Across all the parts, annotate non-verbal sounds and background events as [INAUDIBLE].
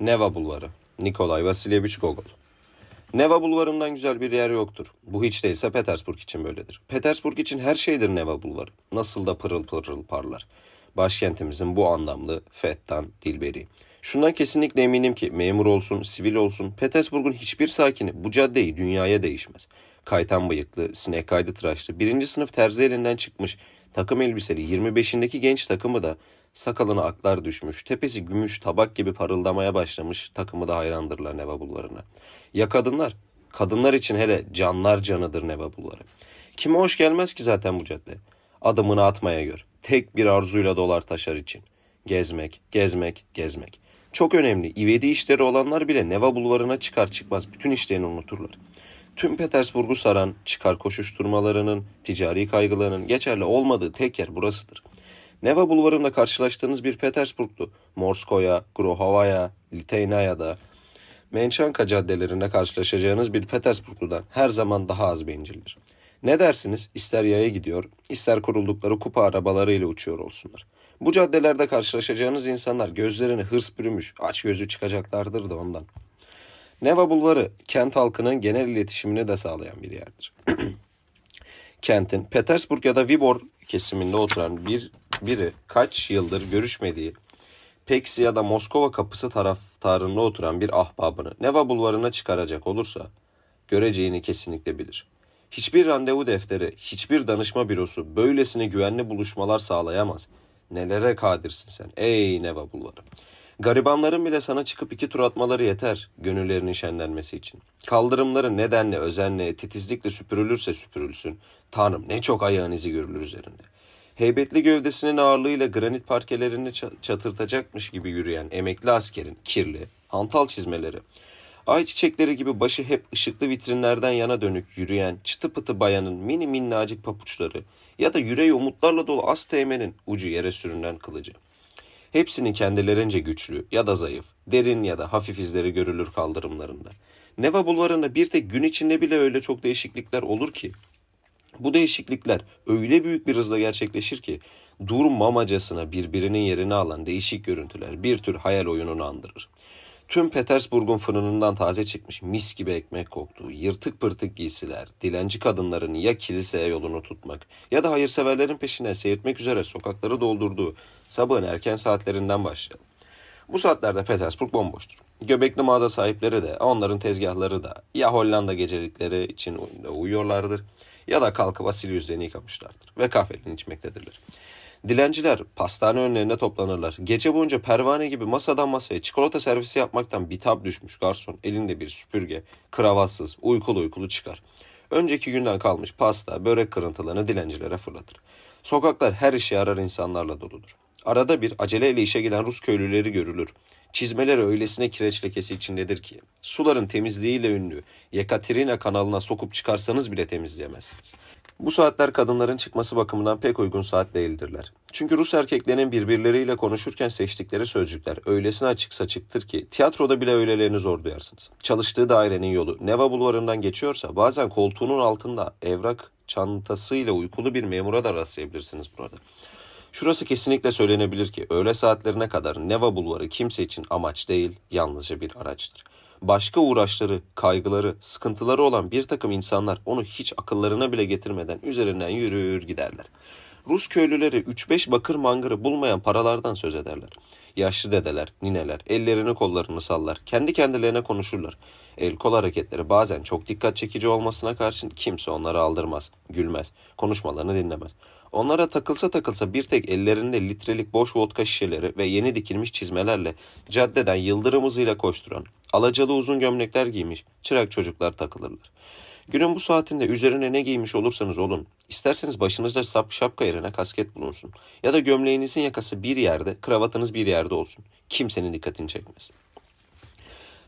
Neva Bulvarı, Nikolay Vasilievich Gogol. Neva Bulvarı'ndan güzel bir yer yoktur. Bu hiç değilse Petersburg için böyledir. Petersburg için her şeydir Neva Bulvarı. Nasıl da pırıl pırıl parlar. Başkentimizin bu anlamlı fettan dilberi. Şundan kesinlikle eminim ki memur olsun, sivil olsun Petersburg'un hiçbir sakini bu caddeyi dünyaya değişmez. Kaytan bıyıklı, sinek kaydı tıraşlı, birinci sınıf terzi elinden çıkmış, takım elbiseli 25'indeki genç takımı da Sakalına aklar düşmüş, tepesi gümüş tabak gibi parıldamaya başlamış, takımı da hayrandırlar Nevabullarına. Ya kadınlar? Kadınlar için hele canlar canıdır Nevabulları. Kime hoş gelmez ki zaten bu cadde. Adımını atmaya gör. Tek bir arzuyla dolar taşar için. Gezmek, gezmek, gezmek. Çok önemli, ivedi işleri olanlar bile Neva bulvarına çıkar çıkmaz bütün işlerini unuturlar. Tüm Petersburg'u saran çıkar koşuşturmalarının, ticari kaygılarının geçerli olmadığı tek yer burasıdır.'' Neva bulvarında karşılaştığınız bir Petersburglu, Morskoya, Grohova'ya, Liteyna'ya Mençanka caddelerinde karşılaşacağınız bir Petersburglu'dan her zaman daha az bencildir. Ne dersiniz ister yaya gidiyor, ister kuruldukları kupa arabalarıyla uçuyor olsunlar. Bu caddelerde karşılaşacağınız insanlar gözlerini hırs bürümüş, aç gözü çıkacaklardır da ondan. Neva Bulvarı kent halkının genel iletişimini de sağlayan bir yerdir. [CLEARS THROAT] Kentin Petersburg ya da Vibor kesiminde oturan bir biri kaç yıldır görüşmediği Peksi ya da Moskova kapısı taraftarında oturan bir ahbabını Neva bulvarına çıkaracak olursa göreceğini kesinlikle bilir. Hiçbir randevu defteri, hiçbir danışma bürosu böylesine güvenli buluşmalar sağlayamaz. Nelere kadirsin sen ey Neva bulvarı. Garibanların bile sana çıkıp iki tur atmaları yeter gönüllerinin şenlenmesi için. Kaldırımları nedenle, özenle, titizlikle süpürülürse süpürülsün. Tanrım ne çok ayağın izi görülür üzerinde. Heybetli gövdesinin ağırlığıyla granit parkelerini çatırtacakmış gibi yürüyen emekli askerin kirli, hantal çizmeleri, ay çiçekleri gibi başı hep ışıklı vitrinlerden yana dönük yürüyen çıtı pıtı bayanın mini minnacık papuçları ya da yüreği umutlarla dolu az teğmenin ucu yere sürünen kılıcı. Hepsinin kendilerince güçlü ya da zayıf, derin ya da hafif izleri görülür kaldırımlarında. Neva bulvarında bir tek gün içinde bile öyle çok değişiklikler olur ki bu değişiklikler öyle büyük bir hızla gerçekleşir ki durmamacasına birbirinin yerini alan değişik görüntüler bir tür hayal oyununu andırır. Tüm Petersburg'un fırınından taze çıkmış mis gibi ekmek koktuğu, yırtık pırtık giysiler, dilenci kadınların ya kiliseye yolunu tutmak ya da hayırseverlerin peşine seyirtmek üzere sokakları doldurduğu sabahın erken saatlerinden başlayalım. Bu saatlerde Petersburg bomboştur. Göbekli mağaza sahipleri de onların tezgahları da ya Hollanda gecelikleri için uyuyorlardır ya da kalkıp asil yüzlerini yıkamışlardır ve kahvelerini içmektedirler. Dilenciler pastane önlerine toplanırlar. Gece boyunca pervane gibi masadan masaya çikolata servisi yapmaktan bitap düşmüş garson elinde bir süpürge, kravatsız, uykulu uykulu çıkar. Önceki günden kalmış pasta, börek kırıntılarını dilencilere fırlatır. Sokaklar her işe yarar insanlarla doludur. Arada bir aceleyle işe giden Rus köylüleri görülür. Çizmeler öylesine kireç lekesi içindedir ki suların temizliğiyle ünlü Yekaterina kanalına sokup çıkarsanız bile temizleyemezsiniz. Bu saatler kadınların çıkması bakımından pek uygun saat değildirler. Çünkü Rus erkeklerinin birbirleriyle konuşurken seçtikleri sözcükler öylesine açık saçıktır ki tiyatroda bile öylelerini zor duyarsınız. Çalıştığı dairenin yolu Neva bulvarından geçiyorsa bazen koltuğunun altında evrak çantasıyla uykulu bir memura da rastlayabilirsiniz burada. Şurası kesinlikle söylenebilir ki öğle saatlerine kadar Neva Bulvarı kimse için amaç değil, yalnızca bir araçtır. Başka uğraşları, kaygıları, sıkıntıları olan bir takım insanlar onu hiç akıllarına bile getirmeden üzerinden yürür giderler. Rus köylüleri 3-5 bakır mangırı bulmayan paralardan söz ederler. Yaşlı dedeler, nineler ellerini kollarını sallar, kendi kendilerine konuşurlar. El kol hareketleri bazen çok dikkat çekici olmasına karşın kimse onları aldırmaz, gülmez, konuşmalarını dinlemez. Onlara takılsa takılsa bir tek ellerinde litrelik boş vodka şişeleri ve yeni dikilmiş çizmelerle caddeden yıldırım hızıyla koşturan, alacalı uzun gömlekler giymiş çırak çocuklar takılırlar. Günün bu saatinde üzerine ne giymiş olursanız olun, isterseniz başınızda sap şapka yerine kasket bulunsun ya da gömleğinizin yakası bir yerde, kravatınız bir yerde olsun. Kimsenin dikkatini çekmez.''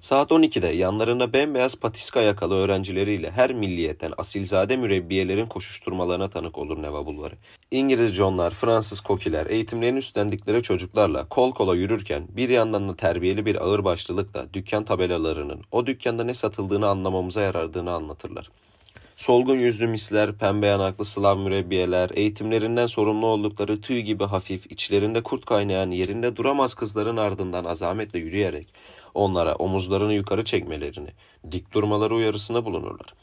Saat 12'de yanlarında bembeyaz patiska yakalı öğrencileriyle her milliyetten asilzade mürebbiyelerin koşuşturmalarına tanık olur Neva Bulvarı. İngiliz Johnlar, Fransız Kokiler eğitimlerini üstlendikleri çocuklarla kol kola yürürken bir yandan da terbiyeli bir ağırbaşlılıkla dükkan tabelalarının o dükkanda ne satıldığını anlamamıza yarardığını anlatırlar. Solgun yüzlü misler, pembe yanaklı Slav mürebbiyeler, eğitimlerinden sorumlu oldukları tüy gibi hafif, içlerinde kurt kaynayan yerinde duramaz kızların ardından azametle yürüyerek Onlara omuzlarını yukarı çekmelerini, dik durmaları uyarısına bulunurlar.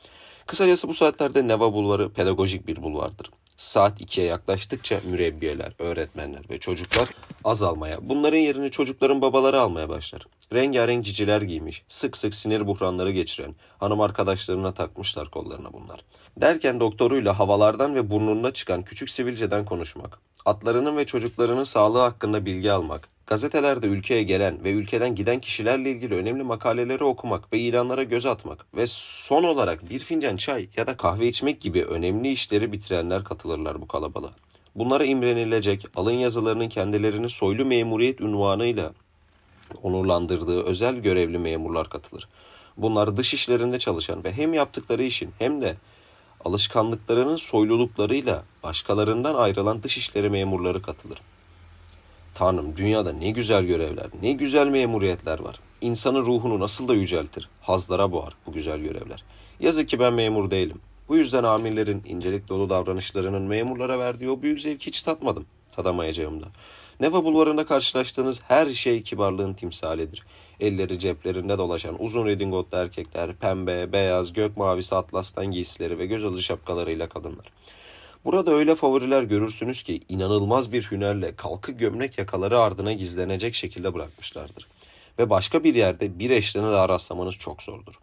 Kısacası bu saatlerde Neva Bulvarı pedagojik bir bulvardır. Saat 2'ye yaklaştıkça mürebbiyeler, öğretmenler ve çocuklar azalmaya, bunların yerini çocukların babaları almaya başlar. Rengarenk ciciler giymiş, sık sık sinir buhranları geçiren, hanım arkadaşlarına takmışlar kollarına bunlar. Derken doktoruyla havalardan ve burnunda çıkan küçük sivilceden konuşmak, atlarının ve çocuklarının sağlığı hakkında bilgi almak, gazetelerde ülkeye gelen ve ülkeden giden kişilerle ilgili önemli makaleleri okumak ve ilanlara göz atmak ve son olarak bir fincan çay ya da kahve içmek gibi önemli işleri bitirenler katılırlar bu kalabalığa. Bunlara imrenilecek alın yazılarının kendilerini soylu memuriyet ünvanıyla onurlandırdığı özel görevli memurlar katılır. Bunlar dış işlerinde çalışan ve hem yaptıkları işin hem de alışkanlıklarının soyluluklarıyla başkalarından ayrılan dışişleri memurları katılır. Tanrım dünyada ne güzel görevler, ne güzel memuriyetler var. İnsanın ruhunu nasıl da yüceltir, hazlara boğar bu güzel görevler. Yazık ki ben memur değilim. Bu yüzden amirlerin incelik dolu davranışlarının memurlara verdiği o büyük zevki hiç tatmadım, tadamayacağım da. Neva bulvarında karşılaştığınız her şey kibarlığın timsalidir elleri ceplerinde dolaşan uzun redingotlu erkekler, pembe, beyaz, gök mavisi atlastan giysileri ve göz alıcı şapkalarıyla kadınlar. Burada öyle favoriler görürsünüz ki inanılmaz bir hünerle kalkı gömlek yakaları ardına gizlenecek şekilde bırakmışlardır. Ve başka bir yerde bir eşlerine daha rastlamanız çok zordur.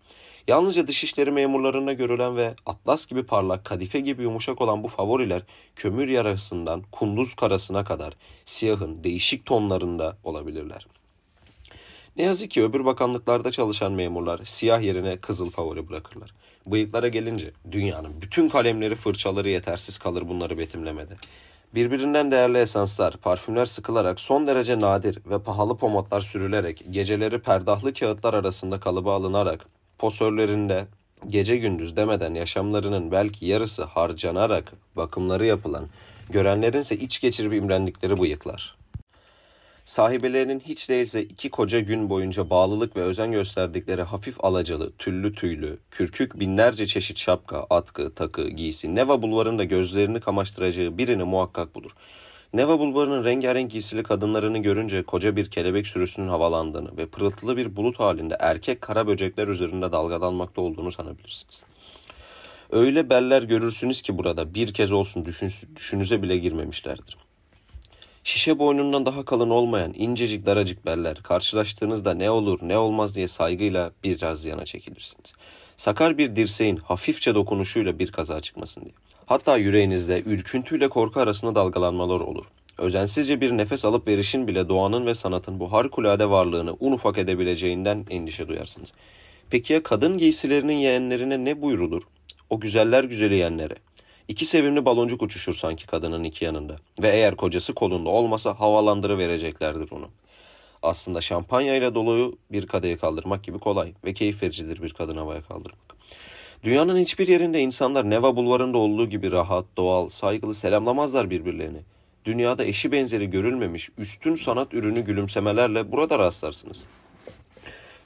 Yalnızca dışişleri memurlarına görülen ve atlas gibi parlak, kadife gibi yumuşak olan bu favoriler kömür yarasından kunduz karasına kadar siyahın değişik tonlarında olabilirler.'' Ne yazık ki öbür bakanlıklarda çalışan memurlar siyah yerine kızıl favori bırakırlar. Bıyıklara gelince dünyanın bütün kalemleri fırçaları yetersiz kalır bunları betimlemede. Birbirinden değerli esanslar, parfümler sıkılarak son derece nadir ve pahalı pomatlar sürülerek geceleri perdahlı kağıtlar arasında kalıba alınarak posörlerinde gece gündüz demeden yaşamlarının belki yarısı harcanarak bakımları yapılan, görenlerin ise iç geçirip imrendikleri bıyıklar. Sahibelerinin hiç değilse iki koca gün boyunca bağlılık ve özen gösterdikleri hafif alacalı, tüllü tüylü, kürkük binlerce çeşit şapka, atkı, takı, giysi, Neva bulvarında gözlerini kamaştıracağı birini muhakkak bulur. Neva bulvarının rengarenk giysili kadınlarını görünce koca bir kelebek sürüsünün havalandığını ve pırıltılı bir bulut halinde erkek kara böcekler üzerinde dalgalanmakta olduğunu sanabilirsiniz. Öyle beller görürsünüz ki burada bir kez olsun düşün, düşünüze bile girmemişlerdir. Şişe boynundan daha kalın olmayan incecik daracık beller karşılaştığınızda ne olur ne olmaz diye saygıyla biraz yana çekilirsiniz. Sakar bir dirseğin hafifçe dokunuşuyla bir kaza çıkmasın diye. Hatta yüreğinizde ürküntüyle korku arasında dalgalanmalar olur. Özensizce bir nefes alıp verişin bile doğanın ve sanatın bu harikulade varlığını un ufak edebileceğinden endişe duyarsınız. Peki ya kadın giysilerinin yeğenlerine ne buyurulur? O güzeller güzeli yeğenlere. İki sevimli baloncuk uçuşur sanki kadının iki yanında. Ve eğer kocası kolunda olmasa havalandırı vereceklerdir onu. Aslında şampanyayla dolu bir kadeye kaldırmak gibi kolay ve keyif vericidir bir kadın havaya kaldırmak. Dünyanın hiçbir yerinde insanlar Neva bulvarında olduğu gibi rahat, doğal, saygılı selamlamazlar birbirlerini. Dünyada eşi benzeri görülmemiş üstün sanat ürünü gülümsemelerle burada rastlarsınız.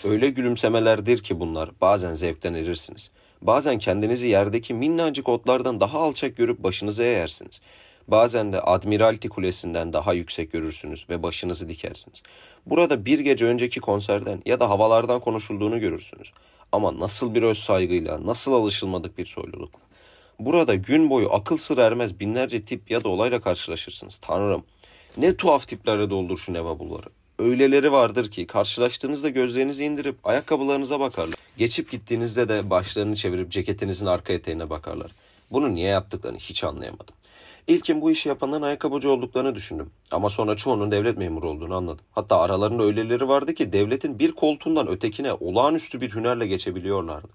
Öyle gülümsemelerdir ki bunlar bazen zevkten erirsiniz.'' Bazen kendinizi yerdeki minnacık otlardan daha alçak görüp başınızı eğersiniz. Bazen de Admiralty Kulesi'nden daha yüksek görürsünüz ve başınızı dikersiniz. Burada bir gece önceki konserden ya da havalardan konuşulduğunu görürsünüz. Ama nasıl bir öz saygıyla, nasıl alışılmadık bir soylulukla. Burada gün boyu akıl sır ermez binlerce tip ya da olayla karşılaşırsınız. Tanrım ne tuhaf tiplere doldur şu neva bulvarı. Öyleleri vardır ki karşılaştığınızda gözlerinizi indirip ayakkabılarınıza bakarlar. Geçip gittiğinizde de başlarını çevirip ceketinizin arka eteğine bakarlar. Bunu niye yaptıklarını hiç anlayamadım. İlkin bu işi yapanların ayakkabıcı olduklarını düşündüm. Ama sonra çoğunun devlet memuru olduğunu anladım. Hatta aralarında öyleleri vardı ki devletin bir koltuğundan ötekine olağanüstü bir hünerle geçebiliyorlardı.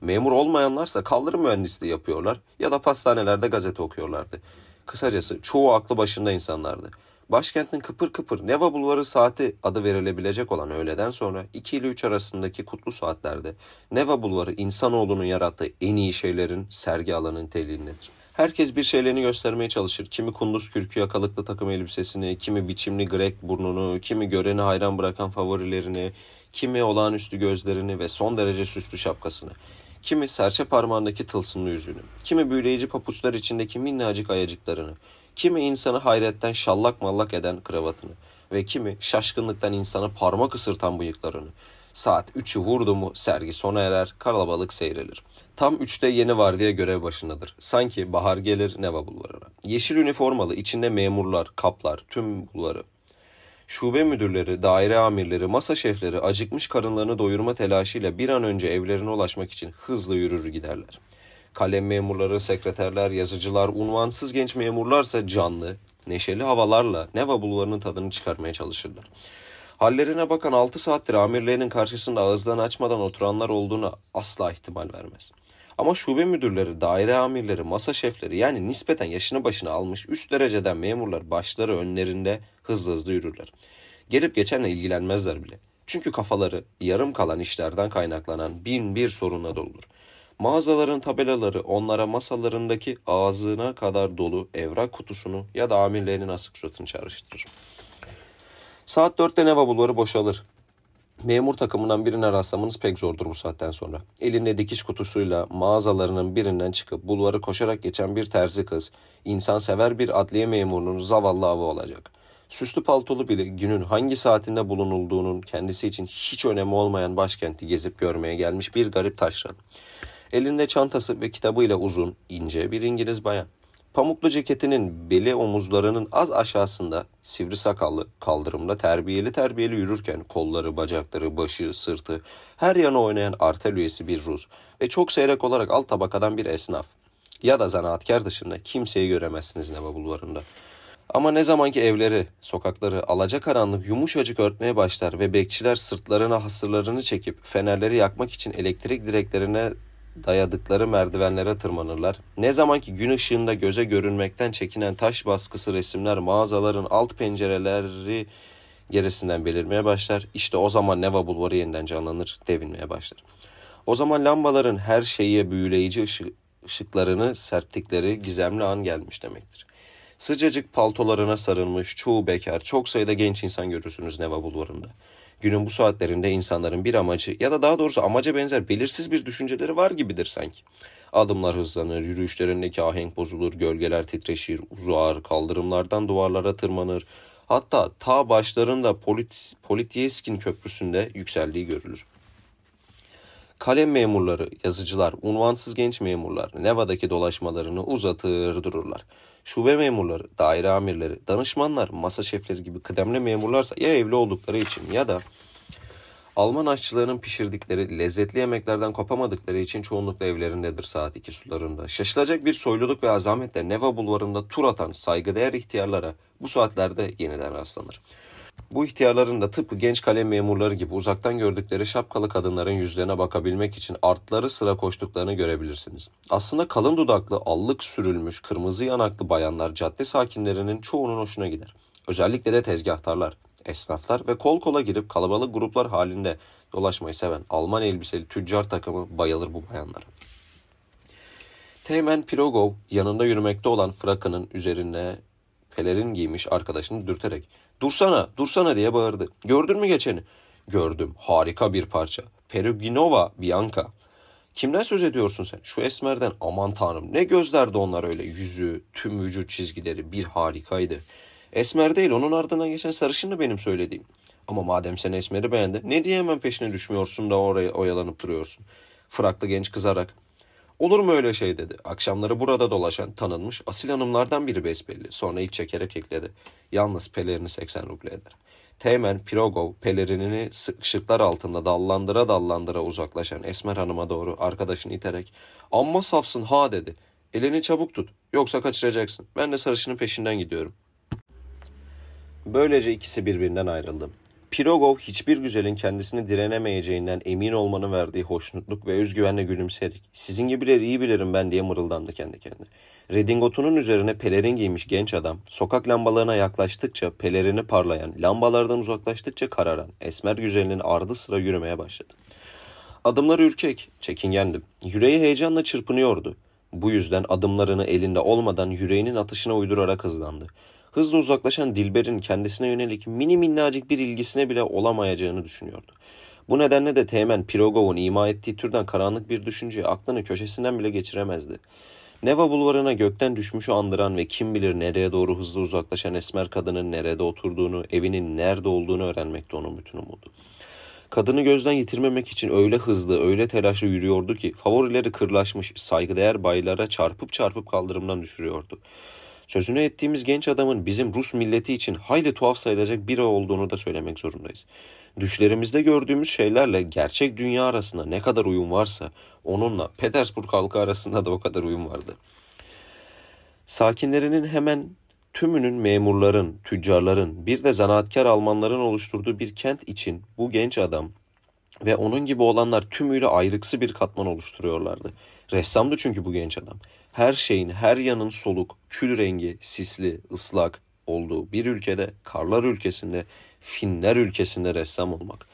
Memur olmayanlarsa kaldırım mühendisliği yapıyorlar ya da pastanelerde gazete okuyorlardı. Kısacası çoğu aklı başında insanlardı. Başkentin kıpır kıpır Neva Bulvarı saati adı verilebilecek olan öğleden sonra 2 ile 3 arasındaki kutlu saatlerde Neva Bulvarı insanoğlunun yarattığı en iyi şeylerin sergi alanı niteliğindedir. Herkes bir şeylerini göstermeye çalışır. Kimi kunduz kürkü yakalıklı takım elbisesini, kimi biçimli grek burnunu, kimi göreni hayran bırakan favorilerini, kimi olağanüstü gözlerini ve son derece süslü şapkasını kimi serçe parmağındaki tılsımlı yüzünü, kimi büyüleyici papuçlar içindeki minnacık ayacıklarını, Kimi insanı hayretten şallak mallak eden kravatını ve kimi şaşkınlıktan insanı parmak ısırtan bıyıklarını. Saat 3'ü vurdu mu sergi sona erer, kalabalık seyrelir. Tam 3'te yeni vardiya görev başındadır. Sanki bahar gelir Neva bulvarına. Yeşil üniformalı içinde memurlar, kaplar, tüm bulvarı. Şube müdürleri, daire amirleri, masa şefleri acıkmış karınlarını doyurma telaşıyla bir an önce evlerine ulaşmak için hızlı yürür giderler kalem memurları, sekreterler, yazıcılar, unvansız genç memurlarsa canlı, neşeli havalarla Neva bulvarının tadını çıkarmaya çalışırlar. Hallerine bakan 6 saattir amirlerinin karşısında ağızdan açmadan oturanlar olduğunu asla ihtimal vermez. Ama şube müdürleri, daire amirleri, masa şefleri yani nispeten yaşını başına almış üst dereceden memurlar başları önlerinde hızlı hızlı yürürler. Gelip geçenle ilgilenmezler bile. Çünkü kafaları yarım kalan işlerden kaynaklanan bin bir sorunla doludur. Mağazaların tabelaları onlara masalarındaki ağzına kadar dolu evrak kutusunu ya da amirlerinin asık suratını çağrıştırır. Saat 4'te Neva bulvarı boşalır. Memur takımından birine rastlamanız pek zordur bu saatten sonra. Elinde dikiş kutusuyla mağazalarının birinden çıkıp bulvarı koşarak geçen bir terzi kız, insansever bir adliye memurunun zavallı avı olacak. Süslü paltolu bile günün hangi saatinde bulunulduğunun kendisi için hiç önemi olmayan başkenti gezip görmeye gelmiş bir garip taşran. Elinde çantası ve kitabıyla uzun, ince bir İngiliz bayan. Pamuklu ceketinin beli omuzlarının az aşağısında sivri sakallı, kaldırımda terbiyeli terbiyeli yürürken kolları, bacakları, başı, sırtı her yana oynayan artel üyesi bir Rus ve çok seyrek olarak alt tabakadan bir esnaf ya da zanaatkar dışında kimseyi göremezsiniz Neva bulvarında. Ama ne zamanki evleri, sokakları alacakaranlık yumuşacık örtmeye başlar ve bekçiler sırtlarına hasırlarını çekip fenerleri yakmak için elektrik direklerine dayadıkları merdivenlere tırmanırlar. Ne zamanki gün ışığında göze görünmekten çekinen taş baskısı resimler mağazaların alt pencereleri gerisinden belirmeye başlar. İşte o zaman Neva Bulvarı yeniden canlanır, devinmeye başlar. O zaman lambaların her şeye büyüleyici ışık, ışıklarını serptikleri gizemli an gelmiş demektir. Sıcacık paltolarına sarılmış çoğu bekar, çok sayıda genç insan görürsünüz Neva Bulvarı'nda günün bu saatlerinde insanların bir amacı ya da daha doğrusu amaca benzer belirsiz bir düşünceleri var gibidir sanki. Adımlar hızlanır, yürüyüşlerindeki ahenk bozulur, gölgeler titreşir, uzar, kaldırımlardan duvarlara tırmanır. Hatta ta başlarında Polit Politieskin Köprüsü'nde yükseldiği görülür. Kalem memurları, yazıcılar, unvansız genç memurlar Neva'daki dolaşmalarını uzatır dururlar şube memurları, daire amirleri, danışmanlar, masa şefleri gibi kıdemli memurlarsa ya evli oldukları için ya da Alman aşçılarının pişirdikleri lezzetli yemeklerden kopamadıkları için çoğunlukla evlerindedir saat 2 sularında. Şaşılacak bir soyluluk ve azametle Neva bulvarında tur atan saygıdeğer ihtiyarlara bu saatlerde yeniden rastlanır. Bu ihtiyarların da tıpkı genç kalem memurları gibi uzaktan gördükleri şapkalı kadınların yüzlerine bakabilmek için artları sıra koştuklarını görebilirsiniz. Aslında kalın dudaklı, allık sürülmüş, kırmızı yanaklı bayanlar cadde sakinlerinin çoğunun hoşuna gider. Özellikle de tezgahtarlar, esnaflar ve kol kola girip kalabalık gruplar halinde dolaşmayı seven Alman elbiseli tüccar takımı bayılır bu bayanlara. Teğmen Pirogov yanında yürümekte olan frakının üzerine pelerin giymiş arkadaşını dürterek Dursana, dursana diye bağırdı. Gördün mü geçeni? Gördüm. Harika bir parça. Peruginova Bianca. Kimden söz ediyorsun sen? Şu esmerden aman tanrım ne gözlerdi onlar öyle. Yüzü, tüm vücut çizgileri bir harikaydı. Esmer değil onun ardından geçen sarışın da benim söylediğim. Ama madem sen Esmer'i beğendin ne diye hemen peşine düşmüyorsun da oraya oyalanıp duruyorsun. Fıraklı genç kızarak Olur mu öyle şey dedi. Akşamları burada dolaşan tanınmış asil hanımlardan biri besbelli. Sonra iç çekerek ekledi. Yalnız pelerini 80 ruble eder. Teğmen Pirogov pelerinini ışıklar altında dallandıra dallandıra uzaklaşan Esmer Hanım'a doğru arkadaşını iterek ''Amma safsın ha'' dedi. ''Elini çabuk tut yoksa kaçıracaksın. Ben de sarışının peşinden gidiyorum.'' Böylece ikisi birbirinden ayrıldı. Pirogov hiçbir güzelin kendisini direnemeyeceğinden emin olmanın verdiği hoşnutluk ve özgüvenle gülümseyerek sizin gibileri iyi bilirim ben diye mırıldandı kendi kendine. Redingotunun üzerine pelerin giymiş genç adam sokak lambalarına yaklaştıkça pelerini parlayan, lambalardan uzaklaştıkça kararan esmer güzelinin ardı sıra yürümeye başladı. Adımları ürkek, çekingendi. Yüreği heyecanla çırpınıyordu. Bu yüzden adımlarını elinde olmadan yüreğinin atışına uydurarak hızlandı hızla uzaklaşan Dilber'in kendisine yönelik mini minnacık bir ilgisine bile olamayacağını düşünüyordu. Bu nedenle de Teğmen Pirogov'un ima ettiği türden karanlık bir düşünceyi aklını köşesinden bile geçiremezdi. Neva bulvarına gökten düşmüşü andıran ve kim bilir nereye doğru hızlı uzaklaşan esmer kadının nerede oturduğunu, evinin nerede olduğunu öğrenmekte onun bütün umudu. Kadını gözden yitirmemek için öyle hızlı, öyle telaşlı yürüyordu ki favorileri kırlaşmış, saygıdeğer baylara çarpıp çarpıp kaldırımdan düşürüyordu. Sözünü ettiğimiz genç adamın bizim Rus milleti için hayli tuhaf sayılacak biri olduğunu da söylemek zorundayız. Düşlerimizde gördüğümüz şeylerle gerçek dünya arasında ne kadar uyum varsa onunla Petersburg halkı arasında da o kadar uyum vardı. Sakinlerinin hemen tümünün memurların, tüccarların, bir de zanaatkar Almanların oluşturduğu bir kent için bu genç adam ve onun gibi olanlar tümüyle ayrıksı bir katman oluşturuyorlardı. Ressamdı çünkü bu genç adam her şeyin her yanın soluk, kül rengi, sisli, ıslak olduğu bir ülkede, karlar ülkesinde, Finler ülkesinde ressam olmak.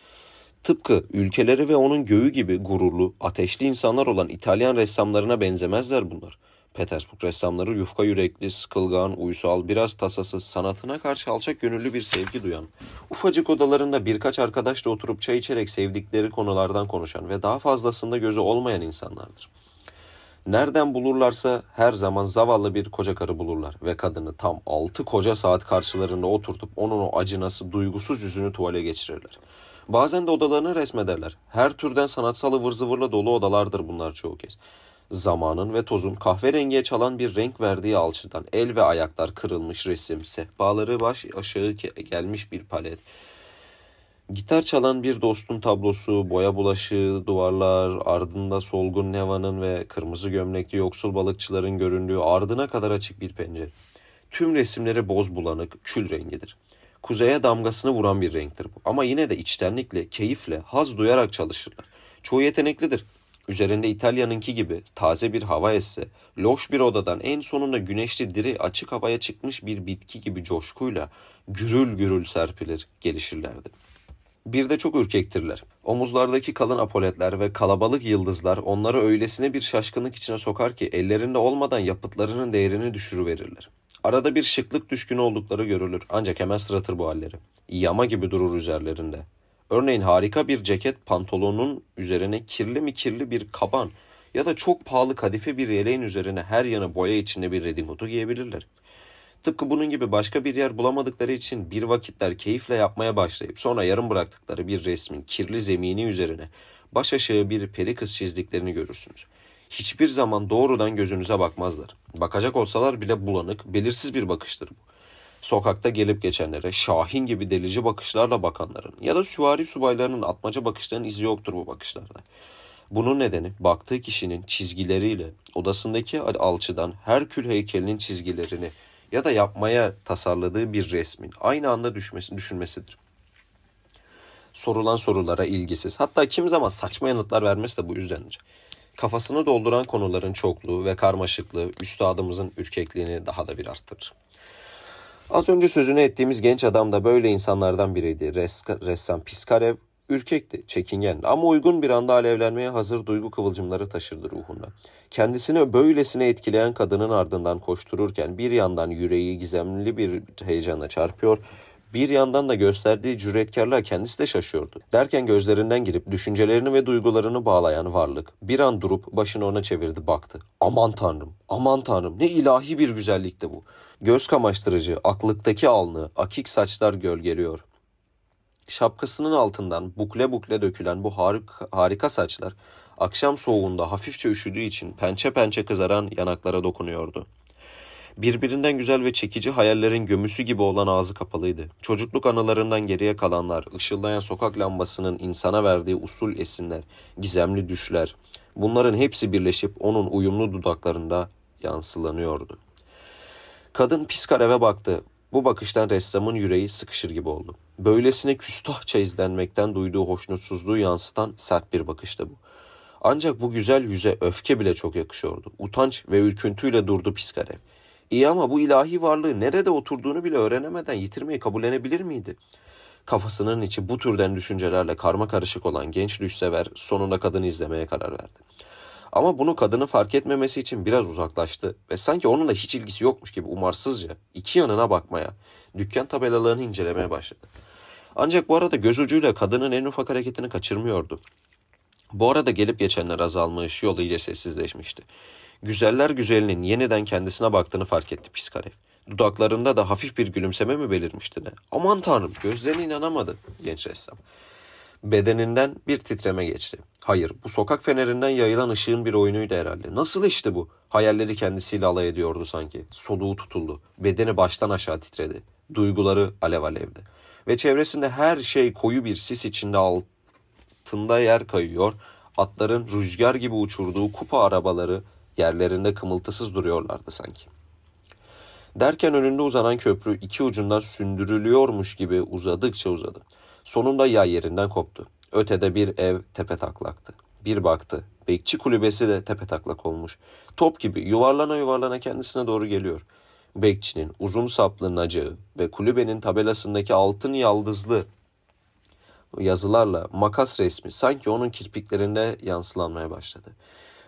Tıpkı ülkeleri ve onun göğü gibi gururlu, ateşli insanlar olan İtalyan ressamlarına benzemezler bunlar. Petersburg ressamları yufka yürekli, sıkılgan, uysal, biraz tasası sanatına karşı alçak gönüllü bir sevgi duyan, ufacık odalarında birkaç arkadaşla oturup çay içerek sevdikleri konulardan konuşan ve daha fazlasında gözü olmayan insanlardır. Nereden bulurlarsa her zaman zavallı bir koca karı bulurlar ve kadını tam 6 koca saat karşılarında oturtup onun o acınası duygusuz yüzünü tuvale geçirirler. Bazen de odalarını resmederler. Her türden sanatsalı ıvır zıvırla dolu odalardır bunlar çoğu kez. Zamanın ve tozun kahverengiye çalan bir renk verdiği alçıdan el ve ayaklar kırılmış resim, sehpaları baş aşağı gelmiş bir palet, Gitar çalan bir dostun tablosu, boya bulaşı duvarlar, ardında solgun nevanın ve kırmızı gömlekli yoksul balıkçıların göründüğü ardına kadar açık bir pencere. Tüm resimleri boz bulanık, kül rengidir. Kuzeye damgasını vuran bir renktir bu. Ama yine de içtenlikle, keyifle, haz duyarak çalışırlar. Çoğu yeteneklidir. Üzerinde İtalya'nınki gibi taze bir hava esse, loş bir odadan en sonunda güneşli diri açık havaya çıkmış bir bitki gibi coşkuyla gürül gürül serpilir, gelişirlerdi.'' Bir de çok ürkektirler. Omuzlardaki kalın apoletler ve kalabalık yıldızlar onları öylesine bir şaşkınlık içine sokar ki ellerinde olmadan yapıtlarının değerini düşürüverirler. Arada bir şıklık düşkünü oldukları görülür ancak hemen sıratır bu halleri. Yama gibi durur üzerlerinde. Örneğin harika bir ceket pantolonun üzerine kirli mi kirli bir kaban ya da çok pahalı kadife bir yeleğin üzerine her yanı boya içinde bir redingotu giyebilirler. Tıpkı bunun gibi başka bir yer bulamadıkları için bir vakitler keyifle yapmaya başlayıp sonra yarım bıraktıkları bir resmin kirli zemini üzerine baş aşağı bir peri kız çizdiklerini görürsünüz. Hiçbir zaman doğrudan gözünüze bakmazlar. Bakacak olsalar bile bulanık, belirsiz bir bakıştır bu. Sokakta gelip geçenlere şahin gibi delici bakışlarla bakanların ya da süvari subaylarının atmaca bakışlarının izi yoktur bu bakışlarda. Bunun nedeni baktığı kişinin çizgileriyle odasındaki alçıdan Herkül heykelinin çizgilerini ya da yapmaya tasarladığı bir resmin aynı anda düşmesi, düşünmesidir. Sorulan sorulara ilgisiz hatta kim zaman saçma yanıtlar vermesi de bu yüzdendir. Kafasını dolduran konuların çokluğu ve karmaşıklığı üstadımızın ürkekliğini daha da bir arttırır. Az önce sözünü ettiğimiz genç adam da böyle insanlardan biriydi. Ressam Piskarev Ürkekti, çekingen ama uygun bir anda alevlenmeye hazır duygu kıvılcımları taşırdı ruhunda. Kendisini böylesine etkileyen kadının ardından koştururken bir yandan yüreği gizemli bir heyecana çarpıyor, bir yandan da gösterdiği cüretkarlığa kendisi de şaşıyordu. Derken gözlerinden girip düşüncelerini ve duygularını bağlayan varlık bir an durup başını ona çevirdi baktı. Aman tanrım, aman tanrım ne ilahi bir güzellikti bu. Göz kamaştırıcı, aklıktaki alnı, akik saçlar gölgeliyor. Şapkasının altından bukle bukle dökülen bu harika, harika saçlar akşam soğuğunda hafifçe üşüdüğü için pençe pençe kızaran yanaklara dokunuyordu. Birbirinden güzel ve çekici hayallerin gömüsü gibi olan ağzı kapalıydı. Çocukluk anılarından geriye kalanlar, ışıldayan sokak lambasının insana verdiği usul esinler, gizemli düşler, bunların hepsi birleşip onun uyumlu dudaklarında yansılanıyordu. Kadın pis kareve baktı. Bu bakıştan ressamın yüreği sıkışır gibi oldu böylesine küstahça izlenmekten duyduğu hoşnutsuzluğu yansıtan sert bir bakıştı bu. Ancak bu güzel yüze öfke bile çok yakışıyordu. Utanç ve ürküntüyle durdu Piskarev. İyi ama bu ilahi varlığı nerede oturduğunu bile öğrenemeden yitirmeyi kabullenebilir miydi? Kafasının içi bu türden düşüncelerle karma karışık olan genç düşsever sonunda kadını izlemeye karar verdi. Ama bunu kadını fark etmemesi için biraz uzaklaştı ve sanki onunla hiç ilgisi yokmuş gibi umarsızca iki yanına bakmaya, dükkan tabelalarını incelemeye başladı. Ancak bu arada göz ucuyla kadının en ufak hareketini kaçırmıyordu. Bu arada gelip geçenler azalmış, yol iyice sessizleşmişti. Güzeller güzelinin yeniden kendisine baktığını fark etti Piskarev. Dudaklarında da hafif bir gülümseme mi belirmişti ne? Aman tanrım gözlerine inanamadı genç ressam. Bedeninden bir titreme geçti. Hayır bu sokak fenerinden yayılan ışığın bir oyunuydu herhalde. Nasıl işte bu? Hayalleri kendisiyle alay ediyordu sanki. Soluğu tutuldu. Bedeni baştan aşağı titredi. Duyguları alev alevdi ve çevresinde her şey koyu bir sis içinde altında yer kayıyor. Atların rüzgar gibi uçurduğu kupa arabaları yerlerinde kımıltısız duruyorlardı sanki. Derken önünde uzanan köprü iki ucundan sündürülüyormuş gibi uzadıkça uzadı. Sonunda yay yerinden koptu. Ötede bir ev tepe taklaktı. Bir baktı. Bekçi kulübesi de tepe taklak olmuş. Top gibi yuvarlana yuvarlana kendisine doğru geliyor.'' bekçinin uzun saplı nacağı ve kulübenin tabelasındaki altın yaldızlı yazılarla makas resmi sanki onun kirpiklerinde yansılanmaya başladı.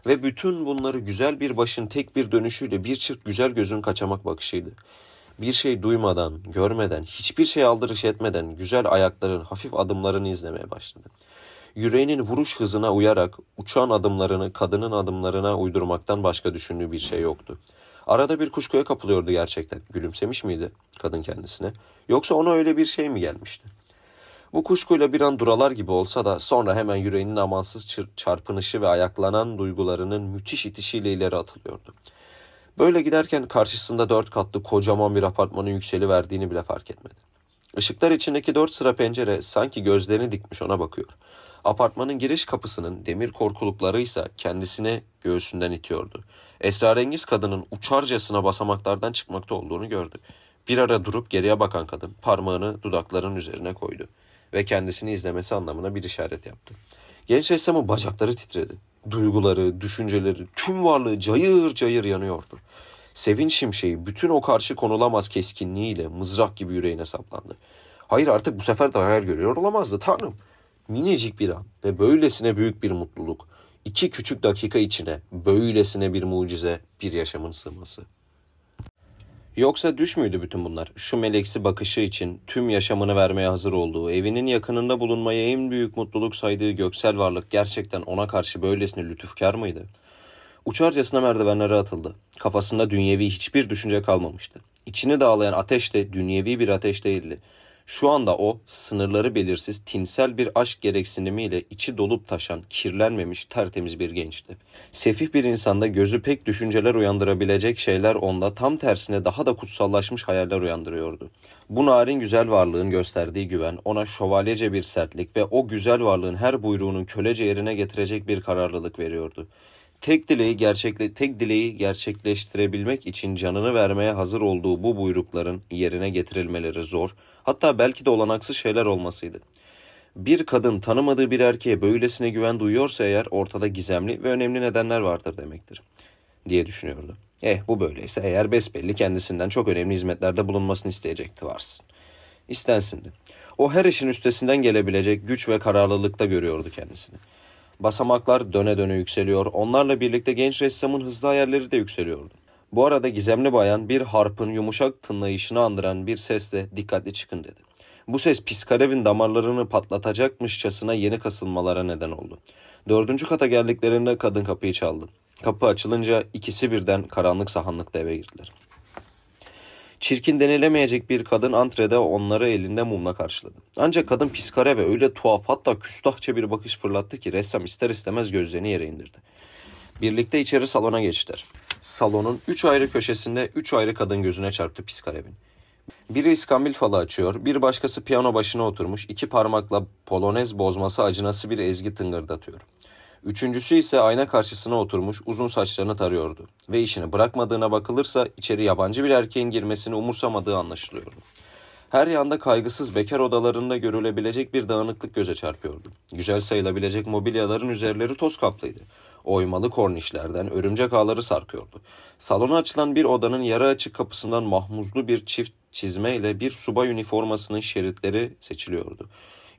Ve bütün bunları güzel bir başın tek bir dönüşüyle bir çift güzel gözün kaçamak bakışıydı. Bir şey duymadan, görmeden, hiçbir şey aldırış etmeden güzel ayakların hafif adımlarını izlemeye başladı. Yüreğinin vuruş hızına uyarak uçan adımlarını kadının adımlarına uydurmaktan başka düşündüğü bir şey yoktu.'' Arada bir kuşkuya kapılıyordu gerçekten. Gülümsemiş miydi kadın kendisine? Yoksa ona öyle bir şey mi gelmişti? Bu kuşkuyla bir an duralar gibi olsa da sonra hemen yüreğinin amansız çarpınışı ve ayaklanan duygularının müthiş itişiyle ileri atılıyordu. Böyle giderken karşısında dört katlı kocaman bir apartmanın yükseli verdiğini bile fark etmedi. Işıklar içindeki dört sıra pencere sanki gözlerini dikmiş ona bakıyor. Apartmanın giriş kapısının demir korkulukları ise kendisine göğsünden itiyordu. Esrarengiz kadının uçarcasına basamaklardan çıkmakta olduğunu gördü. Bir ara durup geriye bakan kadın parmağını dudakların üzerine koydu ve kendisini izlemesi anlamına bir işaret yaptı. Genç ressamın bacakları titredi. Duyguları, düşünceleri, tüm varlığı cayır cayır yanıyordu. Sevinç şimşeği bütün o karşı konulamaz keskinliğiyle mızrak gibi yüreğine saplandı. Hayır artık bu sefer de hayal görüyor olamazdı tanrım. Minicik bir an ve böylesine büyük bir mutluluk iki küçük dakika içine böylesine bir mucize bir yaşamın sığması. Yoksa düş müydü bütün bunlar? Şu meleksi bakışı için tüm yaşamını vermeye hazır olduğu, evinin yakınında bulunmayı en büyük mutluluk saydığı göksel varlık gerçekten ona karşı böylesine lütufkar mıydı? Uçarcasına merdivenlere atıldı. Kafasında dünyevi hiçbir düşünce kalmamıştı. İçini dağlayan ateş de dünyevi bir ateş değildi. Şu anda o sınırları belirsiz tinsel bir aşk gereksinimiyle içi dolup taşan, kirlenmemiş tertemiz bir gençti. Sefih bir insanda gözü pek düşünceler uyandırabilecek şeyler onda tam tersine daha da kutsallaşmış hayaller uyandırıyordu. Bu narin güzel varlığın gösterdiği güven, ona şövalyece bir sertlik ve o güzel varlığın her buyruğunun kölece yerine getirecek bir kararlılık veriyordu tek dileği gerçekle tek dileği gerçekleştirebilmek için canını vermeye hazır olduğu bu buyrukların yerine getirilmeleri zor hatta belki de olanaksız şeyler olmasıydı. Bir kadın tanımadığı bir erkeğe böylesine güven duyuyorsa eğer ortada gizemli ve önemli nedenler vardır demektir diye düşünüyordu. Eh bu böyleyse eğer besbelli kendisinden çok önemli hizmetlerde bulunmasını isteyecekti varsın. İstensindi. O her işin üstesinden gelebilecek güç ve kararlılıkta görüyordu kendisini. Basamaklar döne döne yükseliyor, onlarla birlikte genç ressamın hızlı hayalleri de yükseliyordu. Bu arada gizemli bayan bir harpın yumuşak tınlayışını andıran bir sesle dikkatli çıkın dedi. Bu ses Piskarev'in damarlarını patlatacakmışçasına yeni kasılmalara neden oldu. Dördüncü kata geldiklerinde kadın kapıyı çaldı. Kapı açılınca ikisi birden karanlık sahanlıkta eve girdiler. Çirkin denilemeyecek bir kadın antrede onları elinde mumla karşıladı. Ancak kadın Piskarev'e öyle tuhaf hatta küstahça bir bakış fırlattı ki ressam ister istemez gözlerini yere indirdi. Birlikte içeri salona geçtiler. Salonun üç ayrı köşesinde üç ayrı kadın gözüne çarptı Piskarev'in. Biri iskambil falı açıyor, bir başkası piyano başına oturmuş, iki parmakla polonez bozması acınası bir ezgi tıngırdatıyor. Üçüncüsü ise ayna karşısına oturmuş, uzun saçlarını tarıyordu. Ve işini bırakmadığına bakılırsa içeri yabancı bir erkeğin girmesini umursamadığı anlaşılıyordu. Her yanda kaygısız bekar odalarında görülebilecek bir dağınıklık göze çarpıyordu. Güzel sayılabilecek mobilyaların üzerleri toz kaplıydı oymalı kornişlerden örümcek ağları sarkıyordu. Salona açılan bir odanın yarı açık kapısından mahmuzlu bir çift çizmeyle bir subay üniformasının şeritleri seçiliyordu.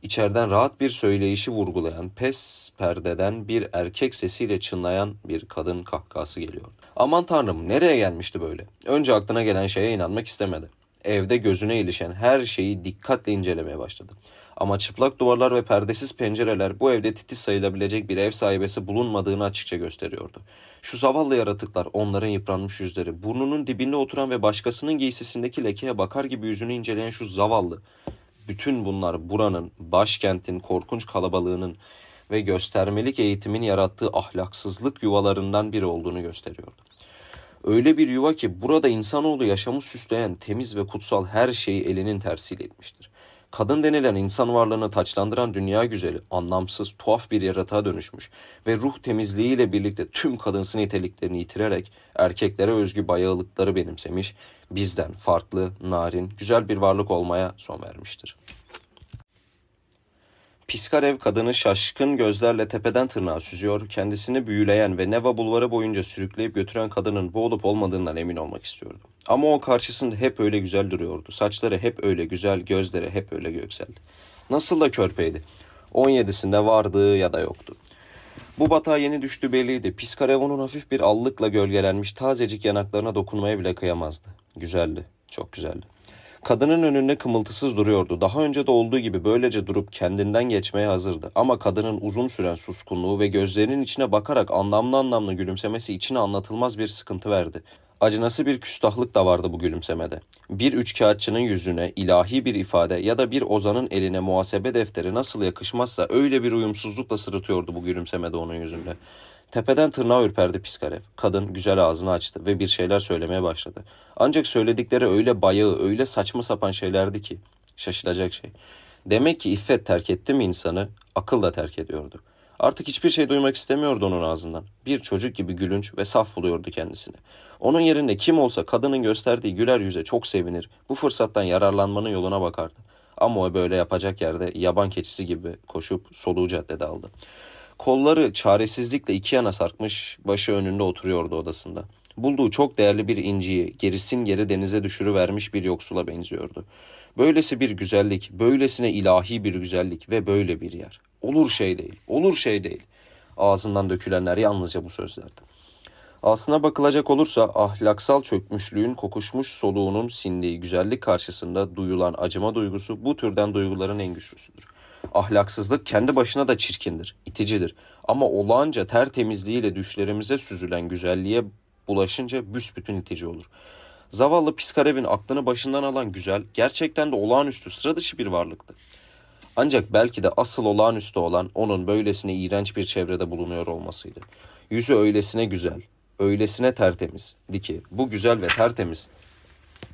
İçeriden rahat bir söyleyişi vurgulayan, pes perdeden bir erkek sesiyle çınlayan bir kadın kahkası geliyordu. Aman tanrım nereye gelmişti böyle? Önce aklına gelen şeye inanmak istemedi. Evde gözüne ilişen her şeyi dikkatle incelemeye başladı. Ama çıplak duvarlar ve perdesiz pencereler bu evde titiz sayılabilecek bir ev sahibesi bulunmadığını açıkça gösteriyordu. Şu zavallı yaratıklar onların yıpranmış yüzleri, burnunun dibinde oturan ve başkasının giysisindeki lekeye bakar gibi yüzünü inceleyen şu zavallı. Bütün bunlar buranın, başkentin korkunç kalabalığının ve göstermelik eğitimin yarattığı ahlaksızlık yuvalarından biri olduğunu gösteriyordu. Öyle bir yuva ki burada insanoğlu yaşamı süsleyen temiz ve kutsal her şeyi elinin tersiyle etmiştir. Kadın denilen insan varlığını taçlandıran dünya güzeli anlamsız, tuhaf bir yaratığa dönüşmüş ve ruh temizliğiyle birlikte tüm kadınsı niteliklerini yitirerek erkeklere özgü bayağılıkları benimsemiş, bizden farklı, narin, güzel bir varlık olmaya son vermiştir. Piskarev kadını şaşkın gözlerle tepeden tırnağa süzüyor, kendisini büyüleyen ve Neva bulvarı boyunca sürükleyip götüren kadının bu olup olmadığından emin olmak istiyordum. Ama o karşısında hep öyle güzel duruyordu. Saçları hep öyle güzel, gözleri hep öyle gökseldi. Nasıl da körpeydi. 17'sinde vardı ya da yoktu. Bu batağa yeni düştü belliydi. Pis karavunun hafif bir allıkla gölgelenmiş tazecik yanaklarına dokunmaya bile kıyamazdı. Güzeldi, çok güzeldi. Kadının önünde kımıltısız duruyordu. Daha önce de olduğu gibi böylece durup kendinden geçmeye hazırdı. Ama kadının uzun süren suskunluğu ve gözlerinin içine bakarak anlamlı anlamlı gülümsemesi içine anlatılmaz bir sıkıntı verdi. Acınası bir küstahlık da vardı bu gülümsemede. Bir üçkağıtçının yüzüne ilahi bir ifade ya da bir ozanın eline muhasebe defteri nasıl yakışmazsa öyle bir uyumsuzlukla sırıtıyordu bu gülümsemede onun yüzünde. Tepeden tırnağı ürperdi Piskarev. Kadın güzel ağzını açtı ve bir şeyler söylemeye başladı. Ancak söyledikleri öyle bayağı, öyle saçma sapan şeylerdi ki. Şaşılacak şey. Demek ki iffet terk etti mi insanı, akıl da terk ediyordu.'' Artık hiçbir şey duymak istemiyordu onun ağzından. Bir çocuk gibi gülünç ve saf buluyordu kendisini. Onun yerinde kim olsa kadının gösterdiği güler yüze çok sevinir, bu fırsattan yararlanmanın yoluna bakardı. Ama o böyle yapacak yerde yaban keçisi gibi koşup soluğu caddede aldı. Kolları çaresizlikle iki yana sarkmış, başı önünde oturuyordu odasında. Bulduğu çok değerli bir inciyi gerisin geri denize düşürüvermiş bir yoksula benziyordu. Böylesi bir güzellik, böylesine ilahi bir güzellik ve böyle bir yer. Olur şey değil. Olur şey değil. Ağzından dökülenler yalnızca bu sözlerdi. Aslına bakılacak olursa ahlaksal çökmüşlüğün kokuşmuş soluğunun sindiği güzellik karşısında duyulan acıma duygusu bu türden duyguların en güçlüsüdür. Ahlaksızlık kendi başına da çirkindir, iticidir. Ama olağanca tertemizliğiyle düşlerimize süzülen güzelliğe bulaşınca büsbütün itici olur. Zavallı Piskarev'in aklını başından alan güzel gerçekten de olağanüstü sıra dışı bir varlıktı. Ancak belki de asıl olağanüstü olan onun böylesine iğrenç bir çevrede bulunuyor olmasıydı. Yüzü öylesine güzel, öylesine tertemiz. ki bu güzel ve tertemiz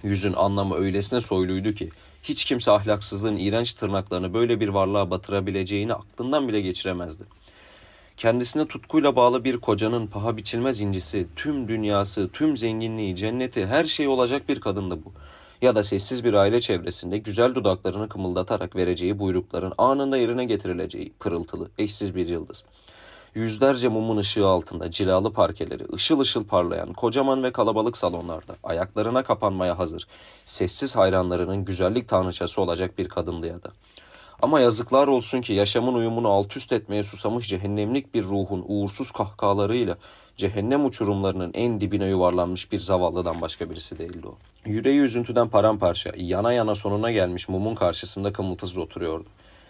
yüzün anlamı öylesine soyluydu ki hiç kimse ahlaksızlığın iğrenç tırnaklarını böyle bir varlığa batırabileceğini aklından bile geçiremezdi. Kendisine tutkuyla bağlı bir kocanın paha biçilmez incisi, tüm dünyası, tüm zenginliği, cenneti, her şey olacak bir kadındı bu ya da sessiz bir aile çevresinde güzel dudaklarını kımıldatarak vereceği buyrukların anında yerine getirileceği pırıltılı, eşsiz bir yıldız. Yüzlerce mumun ışığı altında cilalı parkeleri, ışıl ışıl parlayan kocaman ve kalabalık salonlarda ayaklarına kapanmaya hazır, sessiz hayranlarının güzellik tanrıçası olacak bir kadındı ya da. Ama yazıklar olsun ki yaşamın uyumunu alt üst etmeye susamış cehennemlik bir ruhun uğursuz kahkahalarıyla Cehennem uçurumlarının en dibine yuvarlanmış bir zavallıdan başka birisi değildi o. Yüreği üzüntüden paramparça, yana yana sonuna gelmiş mumun karşısında kımıltısız oturuyordu.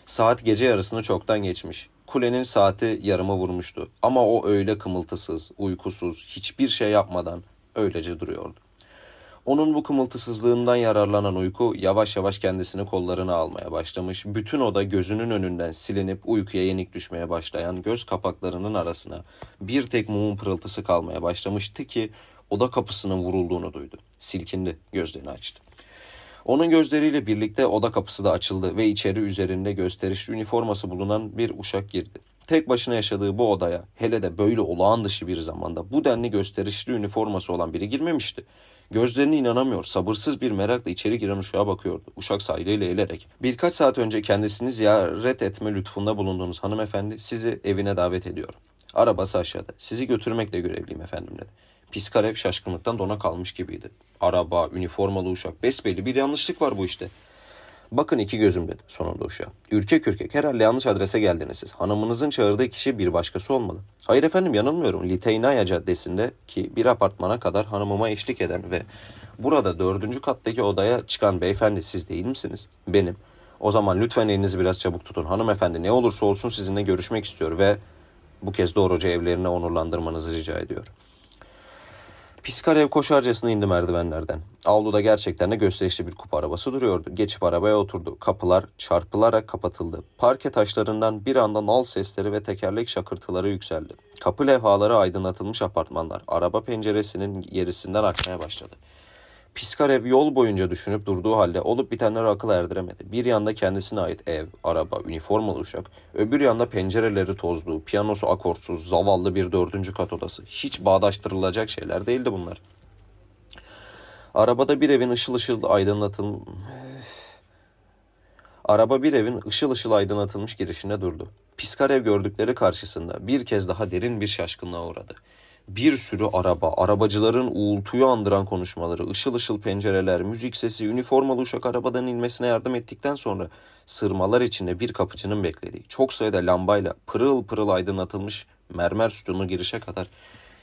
Saat gece yarısını çoktan geçmiş. Kulenin saati yarıma vurmuştu. Ama o öyle kımıltısız, uykusuz, hiçbir şey yapmadan öylece duruyordu. Onun bu kımıltısızlığından yararlanan uyku yavaş yavaş kendisini kollarına almaya başlamış. Bütün oda gözünün önünden silinip uykuya yenik düşmeye başlayan göz kapaklarının arasına bir tek mumun pırıltısı kalmaya başlamıştı ki oda kapısının vurulduğunu duydu. Silkindi, gözlerini açtı. Onun gözleriyle birlikte oda kapısı da açıldı ve içeri üzerinde gösterişli üniforması bulunan bir uşak girdi. Tek başına yaşadığı bu odaya hele de böyle olağan dışı bir zamanda bu denli gösterişli üniforması olan biri girmemişti. Gözlerine inanamıyor, sabırsız bir merakla içeri giren uşağa bakıyordu. Uşak saygıyla eğilerek. Birkaç saat önce kendisini ziyaret etme lütfunda bulunduğunuz hanımefendi sizi evine davet ediyor. Arabası aşağıda. Sizi götürmekle görevliyim efendim dedi. Piskarev şaşkınlıktan dona kalmış gibiydi. Araba, üniformalı uşak, besbelli bir yanlışlık var bu işte. Bakın iki gözüm dedi sonunda uşağa. Ürkek ürkek herhalde yanlış adrese geldiniz siz. Hanımınızın çağırdığı kişi bir başkası olmalı. Hayır efendim yanılmıyorum. Liteynaya Caddesi'nde ki bir apartmana kadar hanımıma eşlik eden ve burada dördüncü kattaki odaya çıkan beyefendi siz değil misiniz? Benim. O zaman lütfen elinizi biraz çabuk tutun. Hanımefendi ne olursa olsun sizinle görüşmek istiyor ve bu kez doğruca evlerine onurlandırmanızı rica ediyor. Piskarev koşarcasına indi merdivenlerden. Avluda gerçekten de gösterişli bir kupa arabası duruyordu. Geçip arabaya oturdu. Kapılar çarpılarak kapatıldı. Parke taşlarından bir anda nal sesleri ve tekerlek şakırtıları yükseldi. Kapı levhaları aydınlatılmış apartmanlar. Araba penceresinin gerisinden akmaya başladı. Piskarev yol boyunca düşünüp durduğu halde olup bitenleri akıl erdiremedi. Bir yanda kendisine ait ev, araba, üniformalı uşak, öbür yanda pencereleri tozlu, piyanosu akortsuz, zavallı bir dördüncü kat odası. Hiç bağdaştırılacak şeyler değildi bunlar. Arabada bir evin ışıl ışıl aydınlatıl... Araba bir evin ışıl ışıl aydınlatılmış girişine durdu. Piskarev gördükleri karşısında bir kez daha derin bir şaşkınlığa uğradı bir sürü araba, arabacıların uğultuyu andıran konuşmaları, ışıl ışıl pencereler, müzik sesi, üniformalı uşak arabadan inmesine yardım ettikten sonra sırmalar içinde bir kapıcının beklediği, çok sayıda lambayla pırıl pırıl aydınlatılmış mermer sütunu girişe kadar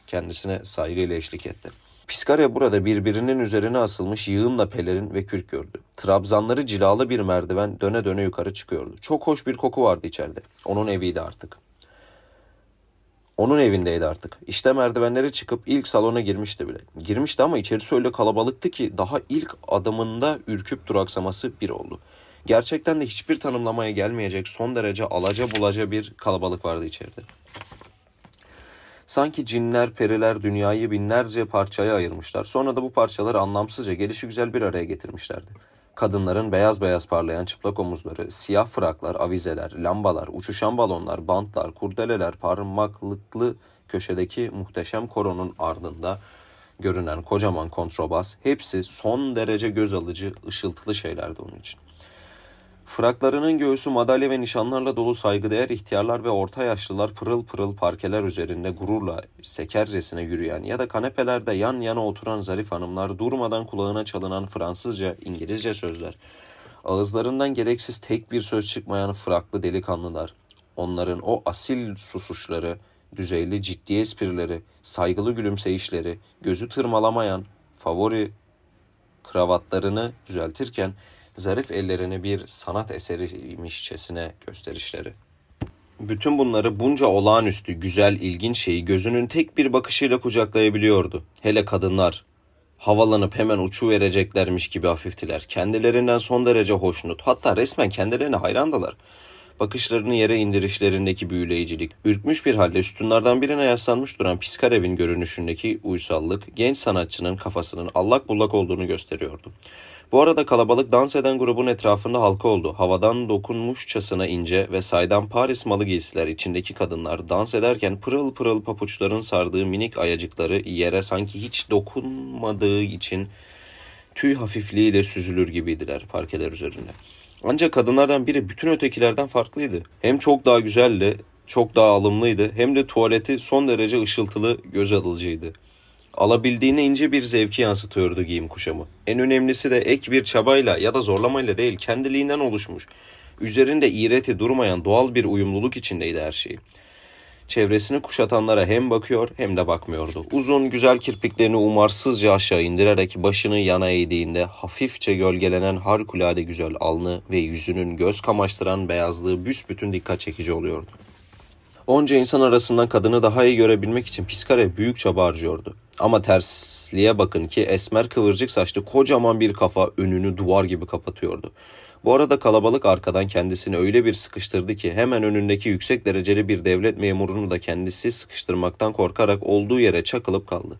kendisine saygıyla eşlik etti. Piskarya burada birbirinin üzerine asılmış yığınla pelerin ve kürk gördü. Trabzanları cilalı bir merdiven döne döne yukarı çıkıyordu. Çok hoş bir koku vardı içeride. Onun eviydi artık. Onun evindeydi artık. İşte merdivenlere çıkıp ilk salona girmişti bile. Girmişti ama içerisi öyle kalabalıktı ki daha ilk adımında ürküp duraksaması bir oldu. Gerçekten de hiçbir tanımlamaya gelmeyecek son derece alaca bulaca bir kalabalık vardı içeride. Sanki cinler, periler dünyayı binlerce parçaya ayırmışlar. Sonra da bu parçaları anlamsızca gelişi güzel bir araya getirmişlerdi. Kadınların beyaz beyaz parlayan çıplak omuzları, siyah fraklar, avizeler, lambalar, uçuşan balonlar, bantlar, kurdeleler, parmaklıklı köşedeki muhteşem koronun ardında görünen kocaman kontrobas, hepsi son derece göz alıcı, ışıltılı şeylerdi onun için. Fraklarının göğsü madalya ve nişanlarla dolu saygıdeğer ihtiyarlar ve orta yaşlılar pırıl pırıl parkeler üzerinde gururla sekercesine yürüyen ya da kanepelerde yan yana oturan zarif hanımlar durmadan kulağına çalınan Fransızca, İngilizce sözler. Ağızlarından gereksiz tek bir söz çıkmayan fraklı delikanlılar. Onların o asil susuşları, düzeyli ciddi esprileri, saygılı gülümseyişleri, gözü tırmalamayan favori kravatlarını düzeltirken zarif ellerini bir sanat eseriymişçesine gösterişleri. Bütün bunları bunca olağanüstü, güzel, ilginç şeyi gözünün tek bir bakışıyla kucaklayabiliyordu. Hele kadınlar. Havalanıp hemen uçu vereceklermiş gibi hafiftiler. Kendilerinden son derece hoşnut. Hatta resmen kendilerine hayrandalar. Bakışlarını yere indirişlerindeki büyüleyicilik, ürkmüş bir halde sütunlardan birine yaslanmış duran Piskarev'in görünüşündeki uysallık, genç sanatçının kafasının allak bullak olduğunu gösteriyordu. Bu arada kalabalık dans eden grubun etrafında halka oldu. Havadan dokunmuşçasına ince ve saydam Paris malı giysiler içindeki kadınlar dans ederken pırıl pırıl papuçların sardığı minik ayacıkları yere sanki hiç dokunmadığı için tüy hafifliğiyle süzülür gibiydiler parkeler üzerinde. Ancak kadınlardan biri bütün ötekilerden farklıydı. Hem çok daha güzeldi, çok daha alımlıydı hem de tuvaleti son derece ışıltılı göz alıcıydı.'' alabildiğine ince bir zevki yansıtıyordu giyim kuşamı. En önemlisi de ek bir çabayla ya da zorlamayla değil kendiliğinden oluşmuş. Üzerinde iğreti durmayan doğal bir uyumluluk içindeydi her şeyi. Çevresini kuşatanlara hem bakıyor hem de bakmıyordu. Uzun güzel kirpiklerini umarsızca aşağı indirerek başını yana eğdiğinde hafifçe gölgelenen harikulade güzel alnı ve yüzünün göz kamaştıran beyazlığı büsbütün dikkat çekici oluyordu. Onca insan arasından kadını daha iyi görebilmek için Piskare büyük çaba harcıyordu. Ama tersliğe bakın ki esmer kıvırcık saçlı kocaman bir kafa önünü duvar gibi kapatıyordu. Bu arada kalabalık arkadan kendisini öyle bir sıkıştırdı ki hemen önündeki yüksek dereceli bir devlet memurunu da kendisi sıkıştırmaktan korkarak olduğu yere çakılıp kaldı.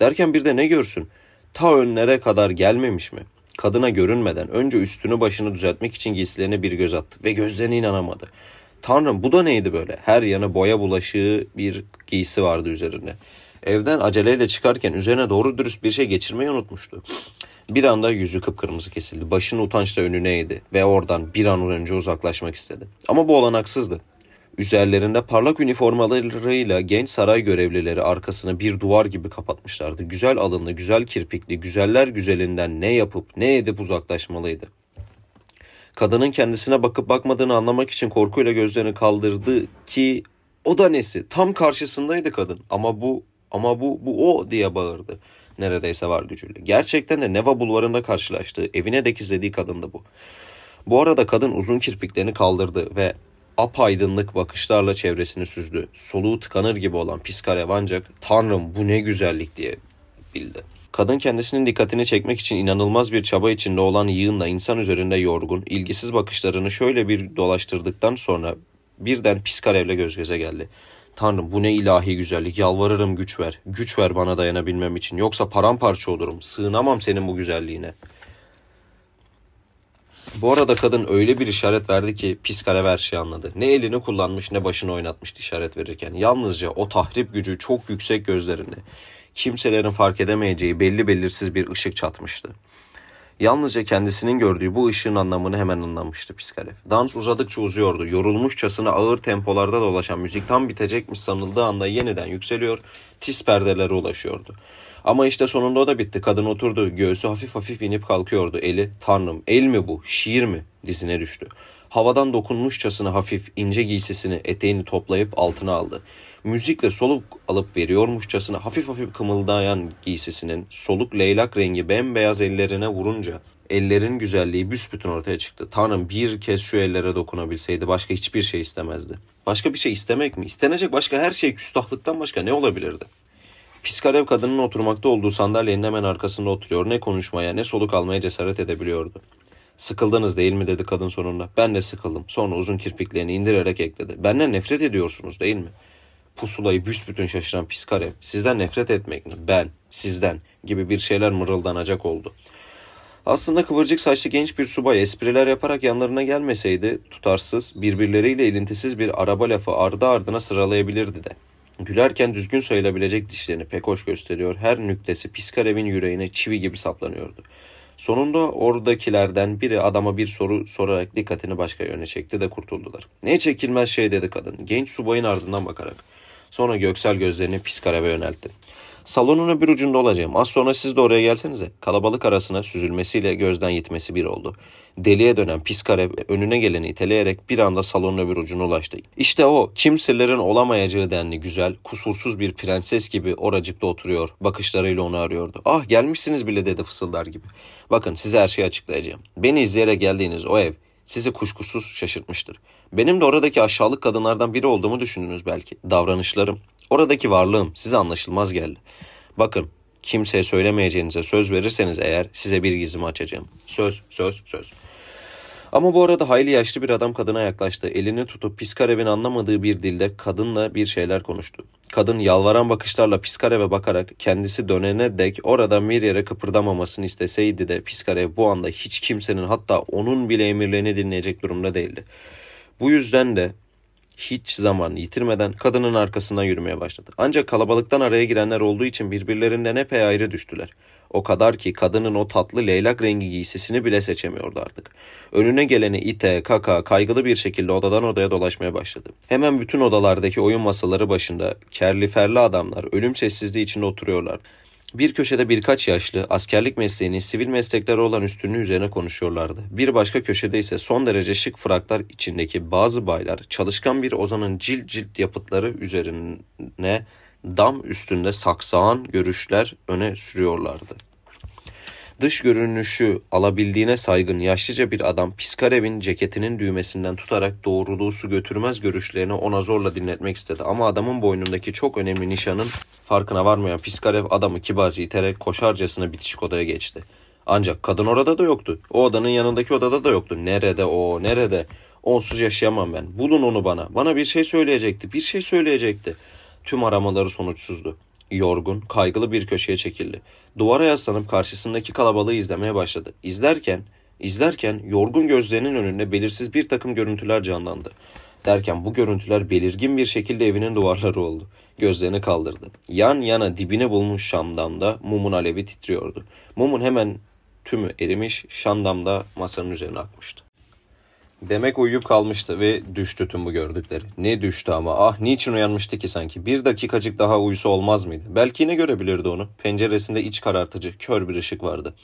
Derken bir de ne görsün? Ta önlere kadar gelmemiş mi? Kadına görünmeden önce üstünü başını düzeltmek için giysilerine bir göz attı ve gözlerine inanamadı. Tanrım bu da neydi böyle? Her yanı boya bulaşığı bir giysi vardı üzerinde. Evden aceleyle çıkarken üzerine doğru dürüst bir şey geçirmeyi unutmuştu. Bir anda yüzü kıpkırmızı kesildi. Başını utançla önüne eğdi ve oradan bir an önce uzaklaşmak istedi. Ama bu olanaksızdı. Üzerlerinde parlak üniformalarıyla genç saray görevlileri arkasını bir duvar gibi kapatmışlardı. Güzel alınlı, güzel kirpikli, güzeller güzelinden ne yapıp ne edip uzaklaşmalıydı. Kadının kendisine bakıp bakmadığını anlamak için korkuyla gözlerini kaldırdı ki o da nesi? Tam karşısındaydı kadın ama bu ama bu bu o diye bağırdı neredeyse var gücüyle. Gerçekten de Neva bulvarında karşılaştığı, evine de gizlediği kadındı bu. Bu arada kadın uzun kirpiklerini kaldırdı ve apaydınlık bakışlarla çevresini süzdü. Soluğu tıkanır gibi olan pis Piskarev ancak "Tanrım bu ne güzellik." diye bildi. Kadın kendisinin dikkatini çekmek için inanılmaz bir çaba içinde olan yığınla insan üzerinde yorgun, ilgisiz bakışlarını şöyle bir dolaştırdıktan sonra birden pis karevle göz göze geldi. Tanrım bu ne ilahi güzellik yalvarırım güç ver. Güç ver bana dayanabilmem için yoksa paramparça olurum. Sığınamam senin bu güzelliğine. Bu arada kadın öyle bir işaret verdi ki pis karev her şeyi anladı. Ne elini kullanmış ne başını oynatmıştı işaret verirken. Yalnızca o tahrip gücü çok yüksek gözlerinde kimselerin fark edemeyeceği belli belirsiz bir ışık çatmıştı. Yalnızca kendisinin gördüğü bu ışığın anlamını hemen anlamıştı Piskarev. Dans uzadıkça uzuyordu. Yorulmuşçasına ağır tempolarda dolaşan müzik tam bitecekmiş sanıldığı anda yeniden yükseliyor, tiz perdelere ulaşıyordu. Ama işte sonunda o da bitti. Kadın oturdu, göğsü hafif hafif inip kalkıyordu. Eli, tanrım el mi bu, şiir mi dizine düştü. Havadan dokunmuşçasına hafif ince giysisini, eteğini toplayıp altına aldı müzikle soluk alıp veriyormuşçasına hafif hafif kımıldayan giysisinin soluk leylak rengi bembeyaz ellerine vurunca ellerin güzelliği büsbütün ortaya çıktı. Tanrım bir kez şu ellere dokunabilseydi başka hiçbir şey istemezdi. Başka bir şey istemek mi? İstenecek başka her şey küstahlıktan başka ne olabilirdi? Piskarev kadının oturmakta olduğu sandalyenin hemen arkasında oturuyor. Ne konuşmaya ne soluk almaya cesaret edebiliyordu. Sıkıldınız değil mi dedi kadın sonunda. Ben de sıkıldım. Sonra uzun kirpiklerini indirerek ekledi. Benden nefret ediyorsunuz değil mi? pusulayı büsbütün şaşıran Piskarev, sizden nefret etmek mi? Ben, sizden gibi bir şeyler mırıldanacak oldu. Aslında kıvırcık saçlı genç bir subay espriler yaparak yanlarına gelmeseydi tutarsız, birbirleriyle ilintisiz bir araba lafı ardı ardına sıralayabilirdi de. Gülerken düzgün sayılabilecek dişlerini pek hoş gösteriyor, her nüktesi Piskarev'in yüreğine çivi gibi saplanıyordu. Sonunda oradakilerden biri adama bir soru sorarak dikkatini başka yöne çekti de kurtuldular. Ne çekilmez şey dedi kadın, genç subayın ardından bakarak. Sonra Göksel gözlerini pis kareve yöneltti. Salonun öbür ucunda olacağım. Az sonra siz de oraya gelsenize. Kalabalık arasına süzülmesiyle gözden yitmesi bir oldu. Deliye dönen pis karev önüne geleni iteleyerek bir anda salonun öbür ucuna ulaştı. İşte o kimselerin olamayacağı denli güzel, kusursuz bir prenses gibi oracıkta oturuyor. Bakışlarıyla onu arıyordu. Ah gelmişsiniz bile dedi fısıldar gibi. Bakın size her şeyi açıklayacağım. Beni izleyerek geldiğiniz o ev sizi kuşkusuz şaşırtmıştır. Benim de oradaki aşağılık kadınlardan biri olduğumu düşündünüz belki. Davranışlarım, oradaki varlığım size anlaşılmaz geldi. Bakın, kimseye söylemeyeceğinize söz verirseniz eğer size bir gizimi açacağım. Söz, söz, söz. Ama bu arada hayli yaşlı bir adam kadına yaklaştı. Elini tutup Piskarev'in anlamadığı bir dilde kadınla bir şeyler konuştu. Kadın yalvaran bakışlarla Piskarev'e bakarak kendisi dönene dek oradan bir yere kıpırdamamasını isteseydi de Piskarev bu anda hiç kimsenin hatta onun bile emirlerini dinleyecek durumda değildi. Bu yüzden de hiç zaman yitirmeden kadının arkasından yürümeye başladı. Ancak kalabalıktan araya girenler olduğu için birbirlerinden epey ayrı düştüler. O kadar ki kadının o tatlı leylak rengi giysisini bile seçemiyordu artık. Önüne geleni ite, kaka, kaygılı bir şekilde odadan odaya dolaşmaya başladı. Hemen bütün odalardaki oyun masaları başında kerli ferli adamlar ölüm sessizliği içinde oturuyorlar. Bir köşede birkaç yaşlı askerlik mesleğinin sivil mesleklere olan üstünlüğü üzerine konuşuyorlardı. Bir başka köşede ise son derece şık fraklar içindeki bazı baylar çalışkan bir ozanın cilt cilt yapıtları üzerine dam üstünde saksağan görüşler öne sürüyorlardı. Dış görünüşü alabildiğine saygın yaşlıca bir adam Piskarev'in ceketinin düğmesinden tutarak doğruluğu su götürmez görüşlerini ona zorla dinletmek istedi. Ama adamın boynundaki çok önemli nişanın farkına varmayan Piskarev adamı kibarca iterek koşarcasına bitişik odaya geçti. Ancak kadın orada da yoktu. O odanın yanındaki odada da yoktu. Nerede o nerede? Onsuz yaşayamam ben. Bulun onu bana. Bana bir şey söyleyecekti. Bir şey söyleyecekti. Tüm aramaları sonuçsuzdu. Yorgun, kaygılı bir köşeye çekildi. Duvara yaslanıp karşısındaki kalabalığı izlemeye başladı. İzlerken, izlerken yorgun gözlerinin önünde belirsiz bir takım görüntüler canlandı. Derken bu görüntüler belirgin bir şekilde evinin duvarları oldu. Gözlerini kaldırdı. Yan yana dibine bulmuş şamdamda mumun alevi titriyordu. Mumun hemen tümü erimiş, şamdamda masanın üzerine akmıştı. Demek uyuyup kalmıştı ve düştü tüm bu gördükleri. Ne düştü ama ah niçin uyanmıştı ki sanki? Bir dakikacık daha uyusu olmaz mıydı? Belki yine görebilirdi onu. Penceresinde iç karartıcı, kör bir ışık vardı.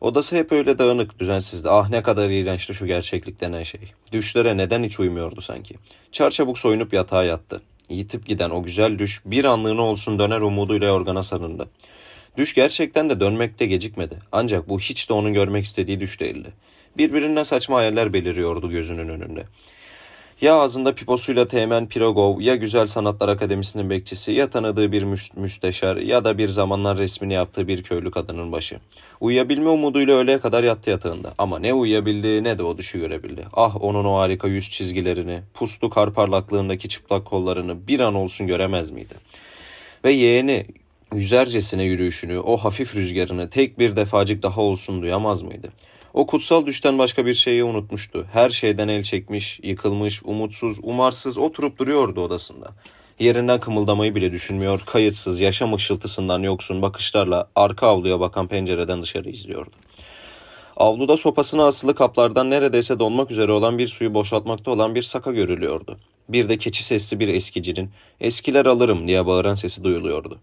Odası hep öyle dağınık, düzensizdi. Ah ne kadar iğrençti şu gerçeklik denen şey. Düşlere neden hiç uyumuyordu sanki? Çarçabuk soyunup yatağa yattı. Yitip giden o güzel düş bir anlığına olsun döner umuduyla yorgana sarındı. Düş gerçekten de dönmekte gecikmedi. Ancak bu hiç de onun görmek istediği düş değildi. Birbirinden saçma hayaller beliriyordu gözünün önünde. Ya ağzında piposuyla Teğmen Pirogov, ya Güzel Sanatlar Akademisi'nin bekçisi, ya tanıdığı bir müsteşar, ya da bir zamanlar resmini yaptığı bir köylü kadının başı. Uyuyabilme umuduyla öğleye kadar yattı yatağında. Ama ne uyuyabildi ne de o düşü görebildi. Ah onun o harika yüz çizgilerini, puslu kar parlaklığındaki çıplak kollarını bir an olsun göremez miydi? Ve yeğeni yüzercesine yürüyüşünü, o hafif rüzgarını tek bir defacık daha olsun duyamaz mıydı?'' O kutsal düşten başka bir şeyi unutmuştu. Her şeyden el çekmiş, yıkılmış, umutsuz, umarsız oturup duruyordu odasında. Yerinden kımıldamayı bile düşünmüyor, kayıtsız, yaşam ışıltısından yoksun bakışlarla arka avluya bakan pencereden dışarı izliyordu. Avluda sopasını asılı kaplardan neredeyse donmak üzere olan bir suyu boşaltmakta olan bir saka görülüyordu. Bir de keçi sesli bir eskicinin, eskiler alırım diye bağıran sesi duyuluyordu.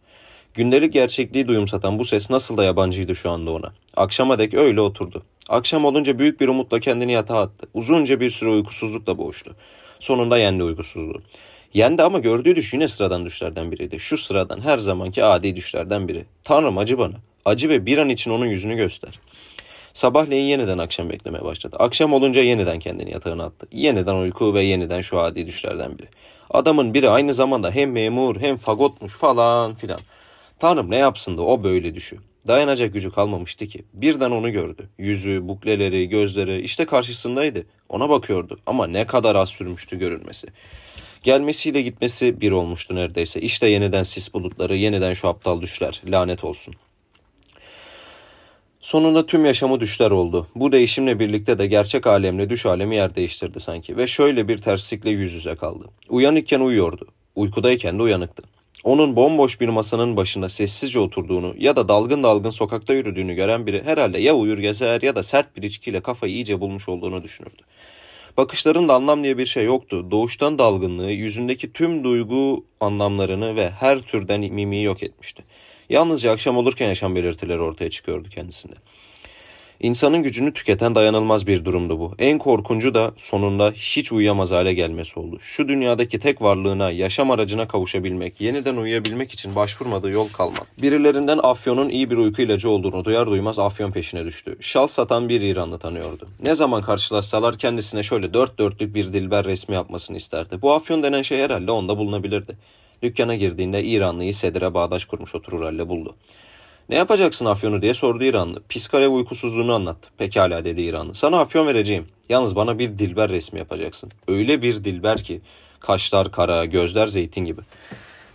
Gündelik gerçekliği duyumsatan bu ses nasıl da yabancıydı şu anda ona. Akşama dek öyle oturdu. Akşam olunca büyük bir umutla kendini yatağa attı. Uzunca bir süre uykusuzlukla boğuştu. Sonunda yendi uykusuzluğu. Yendi ama gördüğü düş yine sıradan düşlerden biriydi. Şu sıradan her zamanki adi düşlerden biri. Tanrım acı bana. Acı ve bir an için onun yüzünü göster. Sabahleyin yeniden akşam beklemeye başladı. Akşam olunca yeniden kendini yatağına attı. Yeniden uyku ve yeniden şu adi düşlerden biri. Adamın biri aynı zamanda hem memur hem fagotmuş falan filan. Tanrım ne yapsın da o böyle düşü. Dayanacak gücü kalmamıştı ki. Birden onu gördü. Yüzü, bukleleri, gözleri işte karşısındaydı. Ona bakıyordu ama ne kadar az sürmüştü görünmesi. Gelmesiyle gitmesi bir olmuştu neredeyse. İşte yeniden sis bulutları, yeniden şu aptal düşler. Lanet olsun. Sonunda tüm yaşamı düşler oldu. Bu değişimle birlikte de gerçek alemle düş alemi yer değiştirdi sanki ve şöyle bir terslikle yüz yüze kaldı. Uyanıkken uyuyordu. Uykudayken de uyanıktı. Onun bomboş bir masanın başında sessizce oturduğunu ya da dalgın dalgın sokakta yürüdüğünü gören biri herhalde ya uyur gezer ya da sert bir içkiyle kafayı iyice bulmuş olduğunu düşünürdü. Bakışlarında anlam diye bir şey yoktu. Doğuştan dalgınlığı, yüzündeki tüm duygu anlamlarını ve her türden mimiği yok etmişti. Yalnızca akşam olurken yaşam belirtileri ortaya çıkıyordu kendisinde. İnsanın gücünü tüketen dayanılmaz bir durumdu bu. En korkuncu da sonunda hiç uyuyamaz hale gelmesi oldu. Şu dünyadaki tek varlığına, yaşam aracına kavuşabilmek, yeniden uyuyabilmek için başvurmadığı yol kalmadı. Birilerinden afyonun iyi bir uyku ilacı olduğunu duyar duymaz afyon peşine düştü. Şal satan bir İranlı tanıyordu. Ne zaman karşılaşsalar kendisine şöyle dört dörtlük bir dilber resmi yapmasını isterdi. Bu afyon denen şey herhalde onda bulunabilirdi. Dükkana girdiğinde İranlıyı sedire bağdaş kurmuş oturur halle buldu. Ne yapacaksın afyonu diye sordu İranlı. Piskarev uykusuzluğunu anlattı. Pekala dedi İranlı. Sana afyon vereceğim. Yalnız bana bir dilber resmi yapacaksın. Öyle bir dilber ki kaşlar kara, gözler zeytin gibi.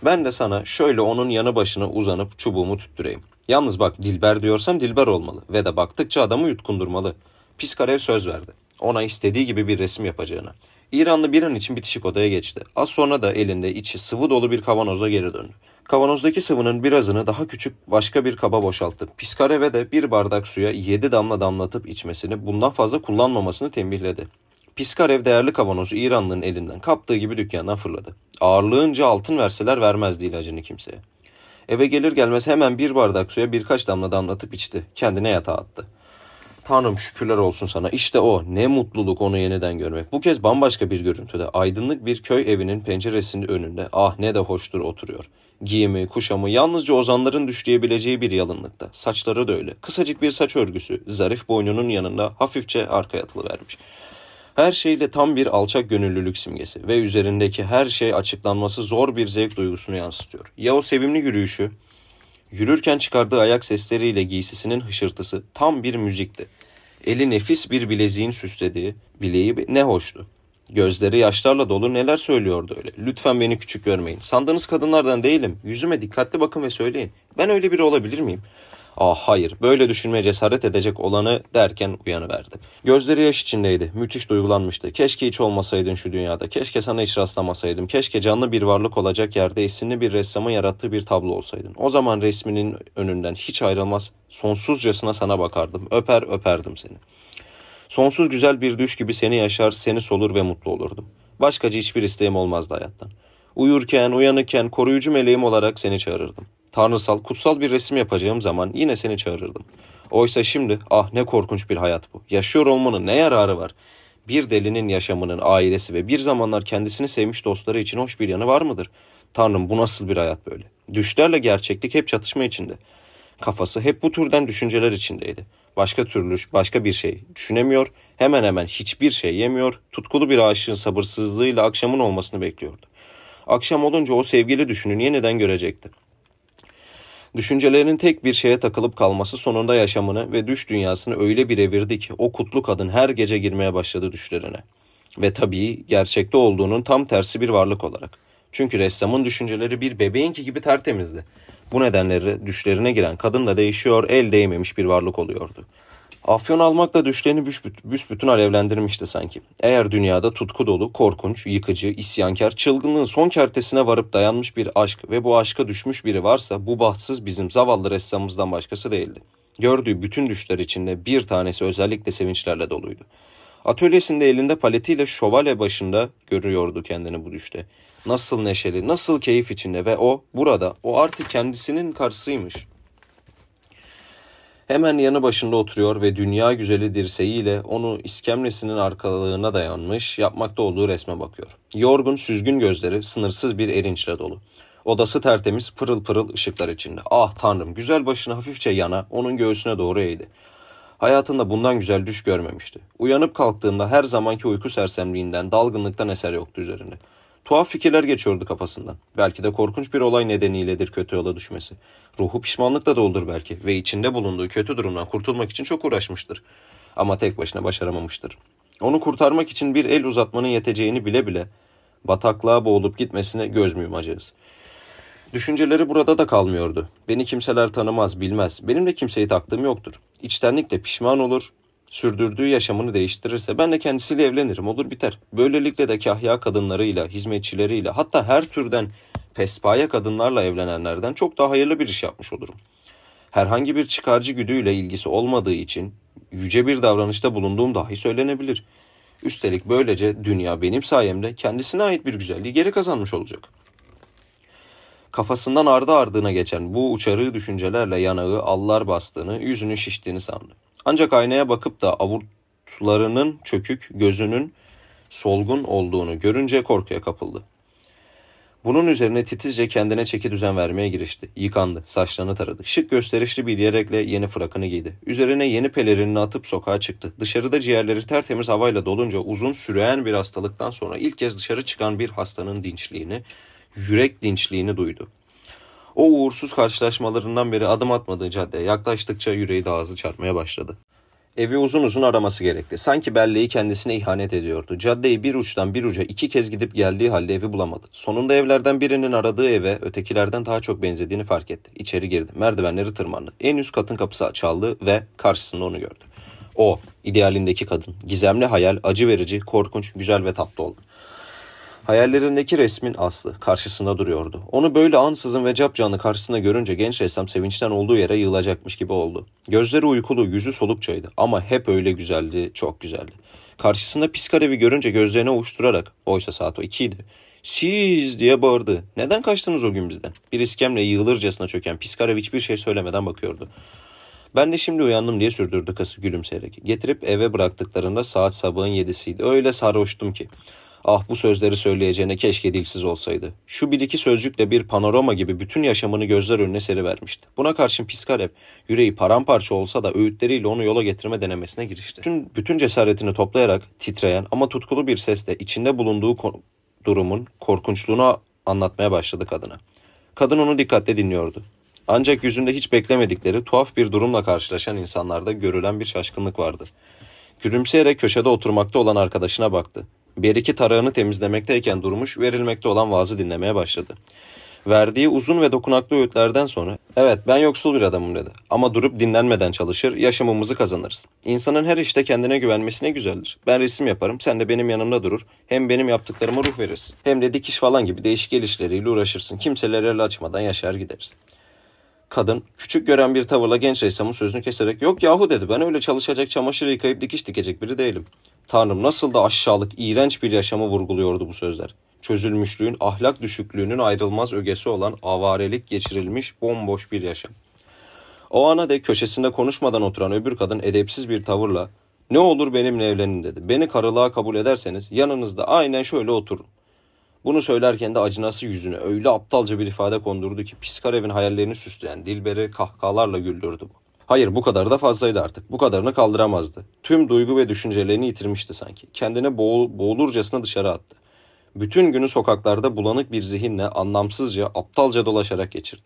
Ben de sana şöyle onun yanı başına uzanıp çubuğumu tüttüreyim. Yalnız bak dilber diyorsam dilber olmalı ve de baktıkça adamı yutkundurmalı. Piskarev söz verdi. Ona istediği gibi bir resim yapacağına. İranlı bir an için bitişik odaya geçti. Az sonra da elinde içi sıvı dolu bir kavanoza geri döndü. Kavanozdaki sıvının birazını daha küçük başka bir kaba boşalttı. Piskareve de bir bardak suya 7 damla damlatıp içmesini, bundan fazla kullanmamasını tembihledi. Piskarev değerli kavanozu İranlı'nın elinden kaptığı gibi dükkandan fırladı. Ağırlığınca altın verseler vermezdi ilacını kimseye. Eve gelir gelmez hemen bir bardak suya birkaç damla damlatıp içti. Kendine yatağa attı. Tanrım şükürler olsun sana. İşte o. Ne mutluluk onu yeniden görmek. Bu kez bambaşka bir görüntüde. Aydınlık bir köy evinin penceresinin önünde ah ne de hoştur oturuyor. Giyimi, kuşamı yalnızca ozanların düşleyebileceği bir yalınlıkta. Saçları da öyle. Kısacık bir saç örgüsü, zarif boynunun yanında hafifçe arkaya atılı vermiş. Her şeyle tam bir alçak gönüllülük simgesi ve üzerindeki her şey açıklanması zor bir zevk duygusunu yansıtıyor. Ya o sevimli yürüyüşü, yürürken çıkardığı ayak sesleriyle giysisinin hışırtısı tam bir müzikti. Eli nefis bir bileziğin süslediği bileği ne hoştu. Gözleri yaşlarla dolu neler söylüyordu öyle. Lütfen beni küçük görmeyin. Sandığınız kadınlardan değilim. Yüzüme dikkatli bakın ve söyleyin. Ben öyle biri olabilir miyim? Ah hayır böyle düşünmeye cesaret edecek olanı derken uyanıverdi. Gözleri yaş içindeydi. Müthiş duygulanmıştı. Keşke hiç olmasaydın şu dünyada. Keşke sana hiç rastlamasaydım. Keşke canlı bir varlık olacak yerde esinli bir ressamın yarattığı bir tablo olsaydın. O zaman resminin önünden hiç ayrılmaz. Sonsuzcasına sana bakardım. Öper öperdim seni.'' Sonsuz güzel bir düş gibi seni yaşar, seni solur ve mutlu olurdum. Başkaca hiçbir isteğim olmazdı hayattan. Uyurken, uyanırken koruyucu meleğim olarak seni çağırırdım. Tanrısal, kutsal bir resim yapacağım zaman yine seni çağırırdım. Oysa şimdi ah ne korkunç bir hayat bu. Yaşıyor olmanın ne yararı var? Bir delinin yaşamının ailesi ve bir zamanlar kendisini sevmiş dostları için hoş bir yanı var mıdır? Tanrım bu nasıl bir hayat böyle? Düşlerle gerçeklik hep çatışma içinde. Kafası hep bu türden düşünceler içindeydi başka türlü başka bir şey düşünemiyor, hemen hemen hiçbir şey yemiyor, tutkulu bir aşığın sabırsızlığıyla akşamın olmasını bekliyordu. Akşam olunca o sevgili düşünün yeniden görecekti. Düşüncelerinin tek bir şeye takılıp kalması sonunda yaşamını ve düş dünyasını öyle bir evirdi ki o kutlu kadın her gece girmeye başladı düşlerine. Ve tabii gerçekte olduğunun tam tersi bir varlık olarak. Çünkü ressamın düşünceleri bir bebeğinki gibi tertemizdi. Bu nedenleri düşlerine giren kadın da değişiyor, el değmemiş bir varlık oluyordu. Afyon almak da düşlerini büsbütün alevlendirmişti sanki. Eğer dünyada tutku dolu, korkunç, yıkıcı, isyankar, çılgınlığın son kertesine varıp dayanmış bir aşk ve bu aşka düşmüş biri varsa bu bahtsız bizim zavallı ressamımızdan başkası değildi. Gördüğü bütün düşler içinde bir tanesi özellikle sevinçlerle doluydu. Atölyesinde elinde paletiyle şövalye başında görüyordu kendini bu düşte. Nasıl neşeli, nasıl keyif içinde ve o burada, o artık kendisinin karşısıymış. Hemen yanı başında oturuyor ve dünya güzeli dirseğiyle onu iskemlesinin arkalığına dayanmış, yapmakta olduğu resme bakıyor. Yorgun, süzgün gözleri sınırsız bir erinçle dolu. Odası tertemiz, pırıl pırıl ışıklar içinde. Ah tanrım, güzel başını hafifçe yana, onun göğsüne doğru eğdi. Hayatında bundan güzel düş görmemişti. Uyanıp kalktığında her zamanki uyku sersemliğinden, dalgınlıktan eser yoktu üzerinde. Tuhaf fikirler geçiyordu kafasından. Belki de korkunç bir olay nedeniyledir kötü yola düşmesi. Ruhu pişmanlıkla doldur belki ve içinde bulunduğu kötü durumdan kurtulmak için çok uğraşmıştır. Ama tek başına başaramamıştır. Onu kurtarmak için bir el uzatmanın yeteceğini bile bile bataklığa boğulup gitmesine göz mü yumacağız? Düşünceleri burada da kalmıyordu. Beni kimseler tanımaz, bilmez. Benim de kimseyi taktığım yoktur. İçtenlikle pişman olur, sürdürdüğü yaşamını değiştirirse ben de kendisiyle evlenirim olur biter. Böylelikle de kahya kadınlarıyla, hizmetçileriyle hatta her türden pespaya kadınlarla evlenenlerden çok daha hayırlı bir iş yapmış olurum. Herhangi bir çıkarcı güdüyle ilgisi olmadığı için yüce bir davranışta bulunduğum dahi söylenebilir. Üstelik böylece dünya benim sayemde kendisine ait bir güzelliği geri kazanmış olacak. Kafasından ardı ardına geçen bu uçarığı düşüncelerle yanağı allar bastığını, yüzünün şiştiğini sandı. Ancak aynaya bakıp da avutlarının çökük, gözünün solgun olduğunu görünce korkuya kapıldı. Bunun üzerine titizce kendine çeki düzen vermeye girişti. Yıkandı, saçlarını taradı. Şık gösterişli bir yerekle yeni frakını giydi. Üzerine yeni pelerini atıp sokağa çıktı. Dışarıda ciğerleri tertemiz havayla dolunca uzun süreyen bir hastalıktan sonra ilk kez dışarı çıkan bir hastanın dinçliğini, yürek dinçliğini duydu o uğursuz karşılaşmalarından beri adım atmadığı caddeye yaklaştıkça yüreği daha hızlı çarpmaya başladı. Evi uzun uzun araması gerekti. Sanki belleği kendisine ihanet ediyordu. Caddeyi bir uçtan bir uca iki kez gidip geldiği halde evi bulamadı. Sonunda evlerden birinin aradığı eve ötekilerden daha çok benzediğini fark etti. İçeri girdi. Merdivenleri tırmandı. En üst katın kapısı çaldı ve karşısında onu gördü. O, idealindeki kadın. Gizemli hayal, acı verici, korkunç, güzel ve tatlı olan. Hayallerindeki resmin aslı karşısında duruyordu. Onu böyle ansızın ve capcanlı karşısında görünce genç ressam sevinçten olduğu yere yığılacakmış gibi oldu. Gözleri uykulu, yüzü solukçaydı ama hep öyle güzeldi, çok güzeldi. Karşısında Piskarev'i görünce gözlerine uçturarak, oysa saat o ikiydi. Siz diye bağırdı. Neden kaçtınız o gün bizden? Bir iskemle yığılırcasına çöken Piskarev hiçbir şey söylemeden bakıyordu. Ben de şimdi uyandım diye sürdürdü kası gülümseyerek. Getirip eve bıraktıklarında saat sabahın yedisiydi. Öyle sarhoştum ki. Ah bu sözleri söyleyeceğine keşke dilsiz olsaydı. Şu bir iki sözcükle bir panorama gibi bütün yaşamını gözler önüne serivermişti. Buna karşın Piskarev yüreği paramparça olsa da öğütleriyle onu yola getirme denemesine girişti. Bütün, bütün cesaretini toplayarak titreyen ama tutkulu bir sesle içinde bulunduğu ko- durumun korkunçluğunu anlatmaya başladı kadına. Kadın onu dikkatle dinliyordu. Ancak yüzünde hiç beklemedikleri tuhaf bir durumla karşılaşan insanlarda görülen bir şaşkınlık vardı. Gülümseyerek köşede oturmakta olan arkadaşına baktı. Bir iki tarağını temizlemekteyken durmuş verilmekte olan vaazı dinlemeye başladı. Verdiği uzun ve dokunaklı öğütlerden sonra evet ben yoksul bir adamım dedi ama durup dinlenmeden çalışır yaşamımızı kazanırız. İnsanın her işte kendine güvenmesine güzeldir. Ben resim yaparım sen de benim yanımda durur hem benim yaptıklarıma ruh verirsin hem de dikiş falan gibi değişik el işleriyle uğraşırsın kimselere el açmadan yaşar gideriz. Kadın küçük gören bir tavırla genç ressamın sözünü keserek yok yahu dedi ben öyle çalışacak çamaşır yıkayıp dikiş dikecek biri değilim. Tanrım nasıl da aşağılık, iğrenç bir yaşamı vurguluyordu bu sözler. Çözülmüşlüğün, ahlak düşüklüğünün ayrılmaz ögesi olan avarelik geçirilmiş bomboş bir yaşam. O ana de köşesinde konuşmadan oturan öbür kadın edepsiz bir tavırla ''Ne olur benimle evlenin'' dedi. ''Beni karılığa kabul ederseniz yanınızda aynen şöyle oturun.'' Bunu söylerken de acınası yüzüne öyle aptalca bir ifade kondurdu ki pis evin hayallerini süsleyen Dilber'i kahkahalarla güldürdü bu. Hayır bu kadar da fazlaydı artık. Bu kadarını kaldıramazdı. Tüm duygu ve düşüncelerini yitirmişti sanki. Kendini boğul, boğulurcasına dışarı attı. Bütün günü sokaklarda bulanık bir zihinle anlamsızca, aptalca dolaşarak geçirdi.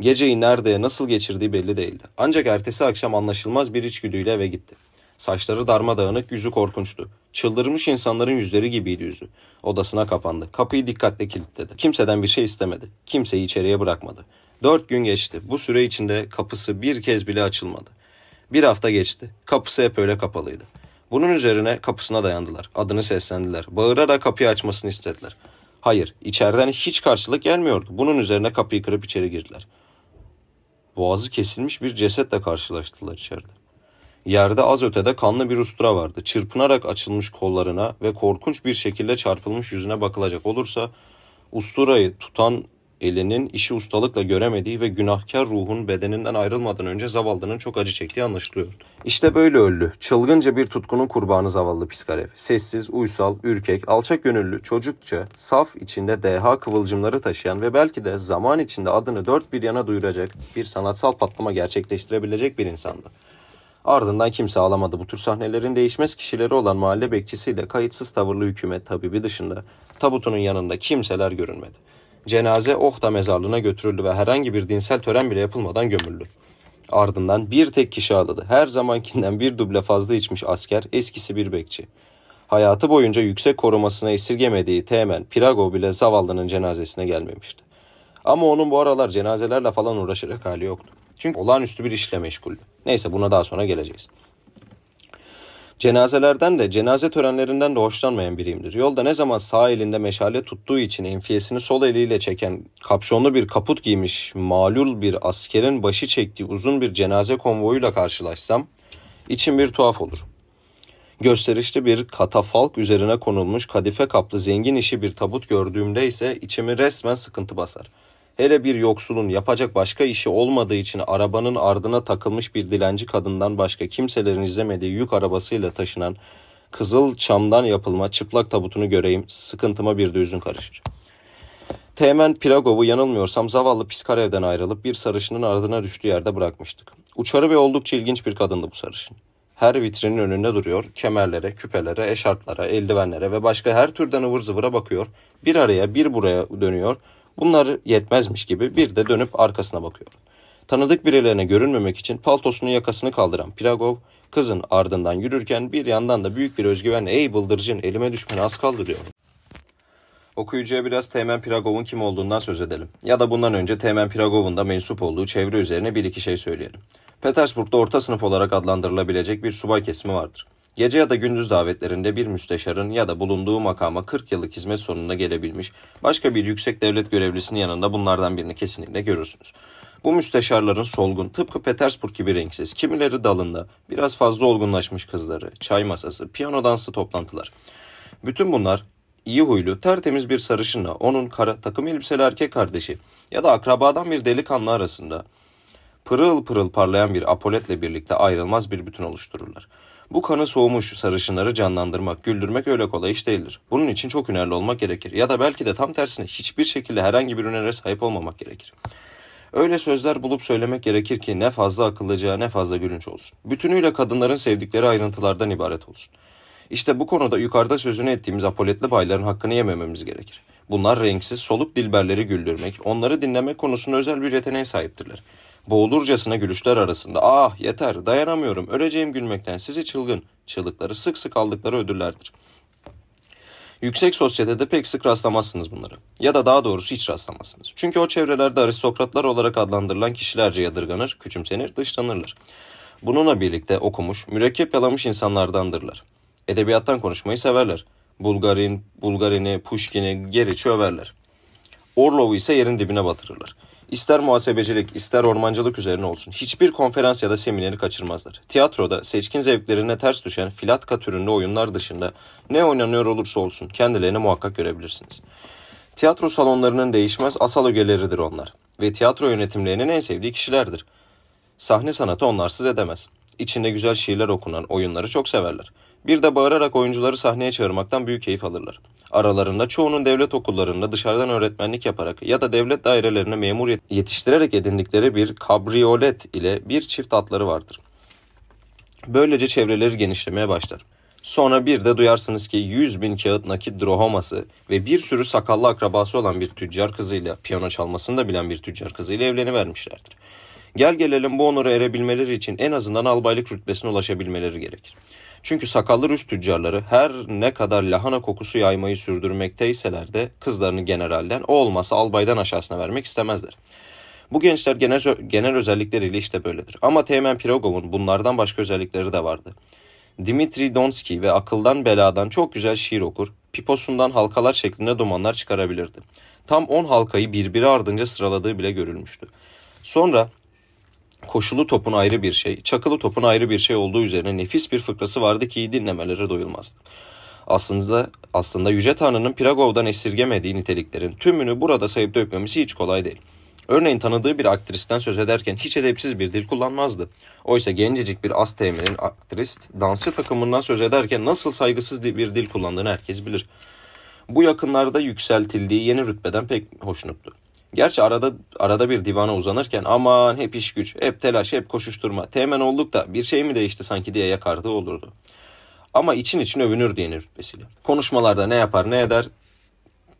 Geceyi nerede, nasıl geçirdiği belli değildi. Ancak ertesi akşam anlaşılmaz bir içgüdüyle eve gitti. Saçları darmadağınık, yüzü korkunçtu. Çıldırmış insanların yüzleri gibiydi yüzü. Odasına kapandı. Kapıyı dikkatle kilitledi. Kimseden bir şey istemedi. Kimseyi içeriye bırakmadı. Dört gün geçti. Bu süre içinde kapısı bir kez bile açılmadı. Bir hafta geçti. Kapısı hep öyle kapalıydı. Bunun üzerine kapısına dayandılar. Adını seslendiler. Bağırarak kapıyı açmasını istediler. Hayır, içeriden hiç karşılık gelmiyordu. Bunun üzerine kapıyı kırıp içeri girdiler. Boğazı kesilmiş bir cesetle karşılaştılar içeride. Yerde az ötede kanlı bir ustura vardı. Çırpınarak açılmış kollarına ve korkunç bir şekilde çarpılmış yüzüne bakılacak olursa usturayı tutan elinin işi ustalıkla göremediği ve günahkar ruhun bedeninden ayrılmadan önce zavallının çok acı çektiği anlaşılıyor. İşte böyle öldü. Çılgınca bir tutkunun kurbanı zavallı Piskarev. Sessiz, uysal, ürkek, alçak gönüllü, çocukça, saf içinde deha kıvılcımları taşıyan ve belki de zaman içinde adını dört bir yana duyuracak bir sanatsal patlama gerçekleştirebilecek bir insandı. Ardından kimse alamadı. Bu tür sahnelerin değişmez kişileri olan mahalle bekçisiyle kayıtsız tavırlı hükümet tabibi dışında tabutunun yanında kimseler görünmedi cenaze Ohta mezarlığına götürüldü ve herhangi bir dinsel tören bile yapılmadan gömüldü. Ardından bir tek kişi ağladı. Her zamankinden bir duble fazla içmiş asker, eskisi bir bekçi. Hayatı boyunca yüksek korumasına esirgemediği Teğmen, Pirago bile zavallının cenazesine gelmemişti. Ama onun bu aralar cenazelerle falan uğraşacak hali yoktu. Çünkü olağanüstü bir işle meşguldü. Neyse buna daha sonra geleceğiz. Cenazelerden de cenaze törenlerinden de hoşlanmayan biriyimdir. Yolda ne zaman sağ elinde meşale tuttuğu için enfiyesini sol eliyle çeken kapşonlu bir kaput giymiş malul bir askerin başı çektiği uzun bir cenaze konvoyuyla karşılaşsam içim bir tuhaf olur. Gösterişli bir katafalk üzerine konulmuş kadife kaplı zengin işi bir tabut gördüğümde ise içimi resmen sıkıntı basar.'' Hele bir yoksulun yapacak başka işi olmadığı için arabanın ardına takılmış bir dilenci kadından başka kimselerin izlemediği yük arabasıyla taşınan kızıl çamdan yapılma çıplak tabutunu göreyim sıkıntıma bir de üzün karışır. Teğmen Piragov'u yanılmıyorsam zavallı Piskarev'den ayrılıp bir sarışının ardına düştüğü yerde bırakmıştık. Uçarı ve oldukça ilginç bir kadındı bu sarışın. Her vitrinin önünde duruyor, kemerlere, küpelere, eşarplara, eldivenlere ve başka her türden ıvır zıvıra bakıyor, bir araya bir buraya dönüyor, Bunları yetmezmiş gibi bir de dönüp arkasına bakıyor. Tanıdık birilerine görünmemek için paltosunun yakasını kaldıran Piragov, kızın ardından yürürken bir yandan da büyük bir özgüvenle ''Ey bıldırcın elime düşmene az kaldırıyor. Okuyucuya biraz Teğmen Piragov'un kim olduğundan söz edelim. Ya da bundan önce Teğmen Piragov'un da mensup olduğu çevre üzerine bir iki şey söyleyelim. Petersburg'da orta sınıf olarak adlandırılabilecek bir subay kesimi vardır. Gece ya da gündüz davetlerinde bir müsteşarın ya da bulunduğu makama 40 yıllık hizmet sonunda gelebilmiş başka bir yüksek devlet görevlisinin yanında bunlardan birini kesinlikle görürsünüz. Bu müsteşarların solgun, tıpkı Petersburg gibi renksiz, kimileri dalında, biraz fazla olgunlaşmış kızları, çay masası, piyano dansı toplantılar. Bütün bunlar iyi huylu, tertemiz bir sarışınla onun kara takım elbiseli erkek kardeşi ya da akrabadan bir delikanlı arasında pırıl pırıl parlayan bir apoletle birlikte ayrılmaz bir bütün oluştururlar.'' Bu kanı soğumuş sarışınları canlandırmak, güldürmek öyle kolay iş değildir. Bunun için çok hünerli olmak gerekir ya da belki de tam tersine hiçbir şekilde herhangi bir hünere sahip olmamak gerekir. Öyle sözler bulup söylemek gerekir ki ne fazla akıllıca ne fazla gülünç olsun. Bütünüyle kadınların sevdikleri ayrıntılardan ibaret olsun. İşte bu konuda yukarıda sözünü ettiğimiz apoletli bayların hakkını yemememiz gerekir. Bunlar renksiz, soluk dilberleri güldürmek, onları dinlemek konusunda özel bir yeteneğe sahiptirler. Boğulurcasına gülüşler arasında ah yeter dayanamıyorum öleceğim gülmekten sizi çılgın çığlıkları sık sık aldıkları ödüllerdir. Yüksek sosyetede pek sık rastlamazsınız bunları. Ya da daha doğrusu hiç rastlamazsınız. Çünkü o çevrelerde aristokratlar olarak adlandırılan kişilerce yadırganır, küçümsenir, dışlanırlar. Bununla birlikte okumuş, mürekkep yalamış insanlardandırlar. Edebiyattan konuşmayı severler. Bulgarin, Bulgarin'i, Puşkin'i, geri överler. Orlov'u ise yerin dibine batırırlar.'' İster muhasebecilik, ister ormancılık üzerine olsun hiçbir konferans ya da semineri kaçırmazlar. Tiyatroda seçkin zevklerine ters düşen filatka türünde oyunlar dışında ne oynanıyor olursa olsun kendilerini muhakkak görebilirsiniz. Tiyatro salonlarının değişmez asal ögeleridir onlar ve tiyatro yönetimlerinin en sevdiği kişilerdir. Sahne sanatı onlarsız edemez. İçinde güzel şiirler okunan oyunları çok severler. Bir de bağırarak oyuncuları sahneye çağırmaktan büyük keyif alırlar. Aralarında çoğunun devlet okullarında dışarıdan öğretmenlik yaparak ya da devlet dairelerine memur yetiştirerek edindikleri bir kabriolet ile bir çift atları vardır. Böylece çevreleri genişlemeye başlar. Sonra bir de duyarsınız ki 100 bin kağıt nakit drohoması ve bir sürü sakallı akrabası olan bir tüccar kızıyla, piyano çalmasını da bilen bir tüccar kızıyla evlenivermişlerdir. Gel gelelim bu onuru erebilmeleri için en azından albaylık rütbesine ulaşabilmeleri gerekir. Çünkü sakallı Rus tüccarları her ne kadar lahana kokusu yaymayı sürdürmekteyseler de kızlarını generalden o olmasa albaydan aşağısına vermek istemezler. Bu gençler genel, genel özellikleriyle işte böyledir. Ama Teğmen Pirogov'un bunlardan başka özellikleri de vardı. Dimitri Donski ve akıldan beladan çok güzel şiir okur, piposundan halkalar şeklinde dumanlar çıkarabilirdi. Tam 10 halkayı birbiri ardınca sıraladığı bile görülmüştü. Sonra koşulu topun ayrı bir şey, çakılı topun ayrı bir şey olduğu üzerine nefis bir fıkrası vardı ki dinlemelere doyulmazdı. Aslında aslında Yüce Tanrı'nın Piragov'dan esirgemediği niteliklerin tümünü burada sayıp dökmemesi hiç kolay değil. Örneğin tanıdığı bir aktristen söz ederken hiç edepsiz bir dil kullanmazdı. Oysa gencecik bir Azteğmen'in aktrist dansçı takımından söz ederken nasıl saygısız bir dil kullandığını herkes bilir. Bu yakınlarda yükseltildiği yeni rütbeden pek hoşnuttu. Gerçi arada arada bir divana uzanırken aman hep iş güç, hep telaş, hep koşuşturma, temen olduk da bir şey mi değişti sanki diye yakardı olurdu. Ama için için övünür denir rütbesiyle. Konuşmalarda ne yapar ne eder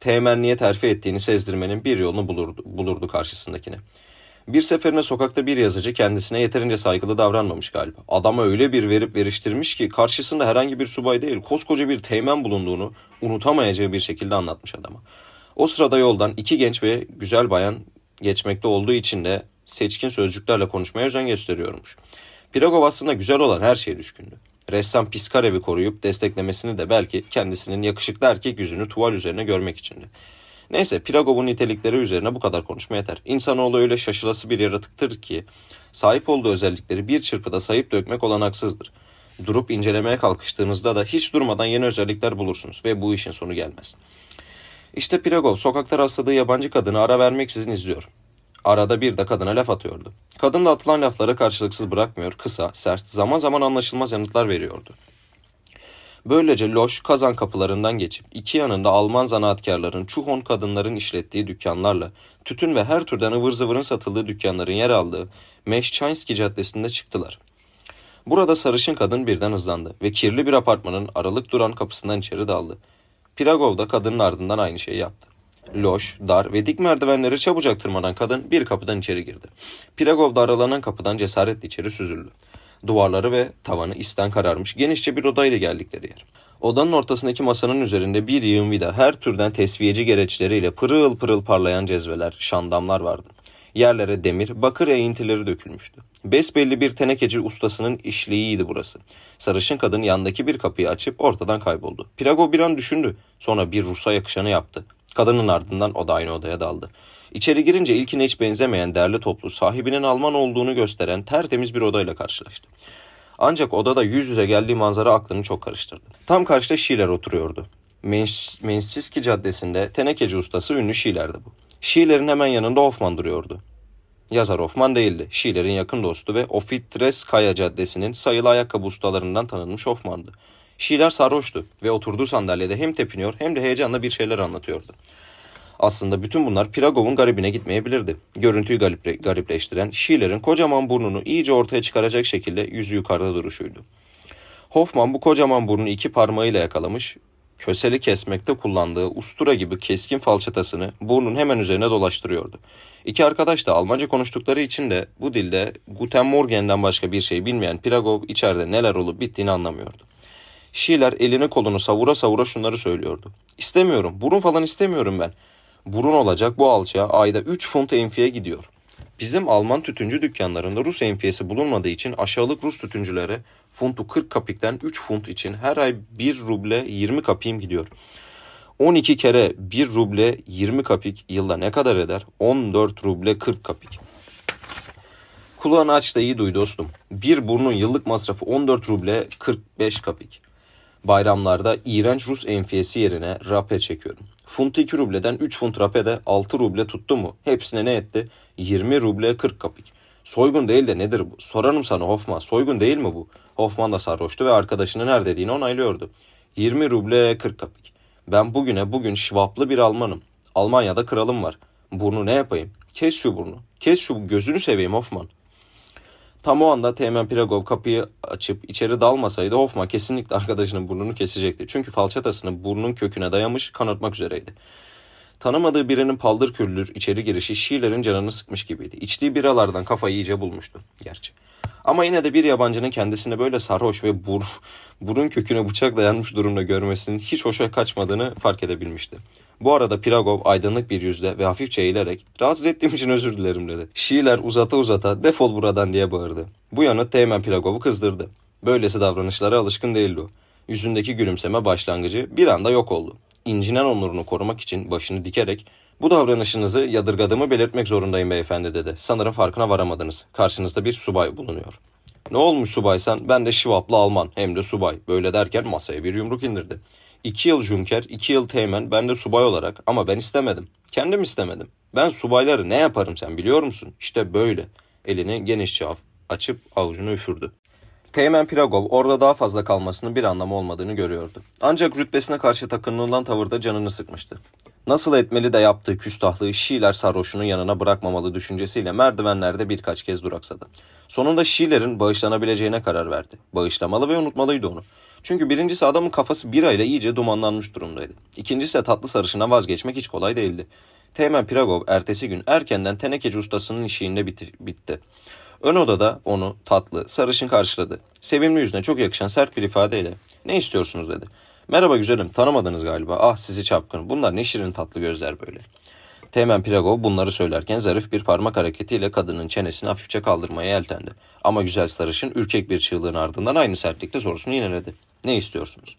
temenniye terfi ettiğini sezdirmenin bir yolunu bulurdu, bulurdu karşısındakine. Bir seferine sokakta bir yazıcı kendisine yeterince saygılı davranmamış galiba. Adama öyle bir verip veriştirmiş ki karşısında herhangi bir subay değil koskoca bir teğmen bulunduğunu unutamayacağı bir şekilde anlatmış adama. O sırada yoldan iki genç ve güzel bayan geçmekte olduğu için de seçkin sözcüklerle konuşmaya özen gösteriyormuş. Pirogov aslında güzel olan her şeye düşkündü. Ressam Piskarev'i koruyup desteklemesini de belki kendisinin yakışıklı erkek yüzünü tuval üzerine görmek içindi. Neyse Piragov'un nitelikleri üzerine bu kadar konuşma yeter. İnsanoğlu öyle şaşılası bir yaratıktır ki sahip olduğu özellikleri bir çırpıda sayıp dökmek olanaksızdır. Durup incelemeye kalkıştığınızda da hiç durmadan yeni özellikler bulursunuz ve bu işin sonu gelmez.'' İşte Piragov sokakta rastladığı yabancı kadını ara vermeksizin izliyor. Arada bir de kadına laf atıyordu. Kadın da atılan laflara karşılıksız bırakmıyor, kısa, sert, zaman zaman anlaşılmaz yanıtlar veriyordu. Böylece loş kazan kapılarından geçip iki yanında Alman zanaatkarların, çuhon kadınların işlettiği dükkanlarla, tütün ve her türden ıvır zıvırın satıldığı dükkanların yer aldığı Meşçanski Caddesi'nde çıktılar. Burada sarışın kadın birden hızlandı ve kirli bir apartmanın aralık duran kapısından içeri daldı. Piragov da kadının ardından aynı şeyi yaptı. Loş, dar ve dik merdivenleri çabucak tırmanan kadın bir kapıdan içeri girdi. Piragov da aralanan kapıdan cesaretle içeri süzüldü. Duvarları ve tavanı isten kararmış genişçe bir odaydı geldikleri yer. Odanın ortasındaki masanın üzerinde bir yığın vida her türden tesviyeci gereçleriyle pırıl pırıl parlayan cezveler, şandamlar vardı. Yerlere demir, bakır eğintileri dökülmüştü. Besbelli bir tenekeci ustasının işliğiydi burası. Sarışın kadın yandaki bir kapıyı açıp ortadan kayboldu. Pirago bir an düşündü. Sonra bir Rus'a yakışanı yaptı. Kadının ardından o da aynı odaya daldı. İçeri girince ilkine hiç benzemeyen derli toplu sahibinin Alman olduğunu gösteren tertemiz bir odayla karşılaştı. Ancak odada yüz yüze geldiği manzara aklını çok karıştırdı. Tam karşıda Şiler oturuyordu. Mens Mensiski Caddesi'nde tenekeci ustası ünlü Şiler'di bu. Şiilerin hemen yanında Hoffman duruyordu. Yazar Hoffman değildi. Şiilerin yakın dostu ve Ofitreskaya Caddesi'nin sayılı ayakkabı ustalarından tanınmış Hoffman'dı. Şiiler sarhoştu ve oturduğu sandalyede hem tepiniyor hem de heyecanla bir şeyler anlatıyordu. Aslında bütün bunlar Piragov'un garibine gitmeyebilirdi. Görüntüyü gariple, garipleştiren Şiiler'in kocaman burnunu iyice ortaya çıkaracak şekilde yüzü yukarıda duruşuydu. Hoffman bu kocaman burnunu iki parmağıyla yakalamış, köseli kesmekte kullandığı ustura gibi keskin falçatasını burnun hemen üzerine dolaştırıyordu. İki arkadaş da Almanca konuştukları için de bu dilde Guten Morgen'den başka bir şey bilmeyen Piragov içeride neler olup bittiğini anlamıyordu. Şiler elini kolunu savura savura şunları söylüyordu. İstemiyorum, burun falan istemiyorum ben. Burun olacak bu alçaya ayda 3 funt enfiye gidiyor.'' Bizim Alman tütüncü dükkanlarında Rus enfiyesi bulunmadığı için aşağılık Rus tütüncülere funtu 40 kapikten 3 funt için her ay 1 ruble 20 kapiğim gidiyor. 12 kere 1 ruble 20 kapik yılda ne kadar eder? 14 ruble 40 kapik. Kulağını aç da iyi duy dostum. Bir burnun yıllık masrafı 14 ruble 45 kapik bayramlarda iğrenç Rus enfiyesi yerine rape çekiyorum. Funt 2 rubleden 3 funt rape de 6 ruble tuttu mu? Hepsine ne etti? 20 ruble 40 kapik. Soygun değil de nedir bu? Sorarım sana Hoffman. Soygun değil mi bu? Hoffman da sarhoştu ve arkadaşını her dediğini onaylıyordu. 20 ruble 40 kapik. Ben bugüne bugün şivaplı bir Almanım. Almanya'da kralım var. Burnu ne yapayım? Kes şu burnu. Kes şu gözünü seveyim Hoffman. Tam o anda Teğmen Piragov kapıyı açıp içeri dalmasaydı Hofma kesinlikle arkadaşının burnunu kesecekti. Çünkü falçatasını burnun köküne dayamış kanatmak üzereydi. Tanımadığı birinin paldır küldür içeri girişi Şiiler'in canını sıkmış gibiydi. İçtiği biralardan kafayı iyice bulmuştu gerçi. Ama yine de bir yabancının kendisini böyle sarhoş ve bur, burun köküne bıçak dayanmış durumda görmesinin hiç hoşa kaçmadığını fark edebilmişti. Bu arada Piragov aydınlık bir yüzle ve hafifçe eğilerek rahatsız ettiğim için özür dilerim dedi. Şiiler uzata uzata defol buradan diye bağırdı. Bu yanı Teğmen Piragov'u kızdırdı. Böylesi davranışlara alışkın değildi o. Yüzündeki gülümseme başlangıcı bir anda yok oldu. İncinen onurunu korumak için başını dikerek bu davranışınızı yadırgadığımı belirtmek zorundayım beyefendi dedi. Sanırım farkına varamadınız. Karşınızda bir subay bulunuyor. Ne olmuş subaysan ben de şivaplı Alman hem de subay. Böyle derken masaya bir yumruk indirdi. 2 yıl Junker, 2 yıl Teğmen, ben de subay olarak ama ben istemedim. Kendim istemedim. Ben subayları ne yaparım sen biliyor musun? İşte böyle. Elini genişçe açıp avucunu üfürdü. Teğmen Piragov orada daha fazla kalmasının bir anlamı olmadığını görüyordu. Ancak rütbesine karşı takınılan tavırda canını sıkmıştı. Nasıl etmeli de yaptığı küstahlığı Şiler sarhoşunun yanına bırakmamalı düşüncesiyle merdivenlerde birkaç kez duraksadı. Sonunda Şiler'in bağışlanabileceğine karar verdi. Bağışlamalı ve unutmalıydı onu. Çünkü birincisi adamın kafası bir birayla iyice dumanlanmış durumdaydı. İkincisi de tatlı sarışına vazgeçmek hiç kolay değildi. Teğmen Piragov ertesi gün erkenden tenekeci ustasının işiğinde bitir, bitti. Ön odada onu tatlı, sarışın karşıladı. Sevimli yüzüne çok yakışan sert bir ifadeyle ne istiyorsunuz dedi. Merhaba güzelim tanımadınız galiba ah sizi çapkın bunlar ne şirin tatlı gözler böyle. Teğmen Piragov bunları söylerken zarif bir parmak hareketiyle kadının çenesini hafifçe kaldırmaya yeltendi. Ama güzel sarışın ürkek bir çığlığın ardından aynı sertlikte sorusunu yineledi. Ne istiyorsunuz?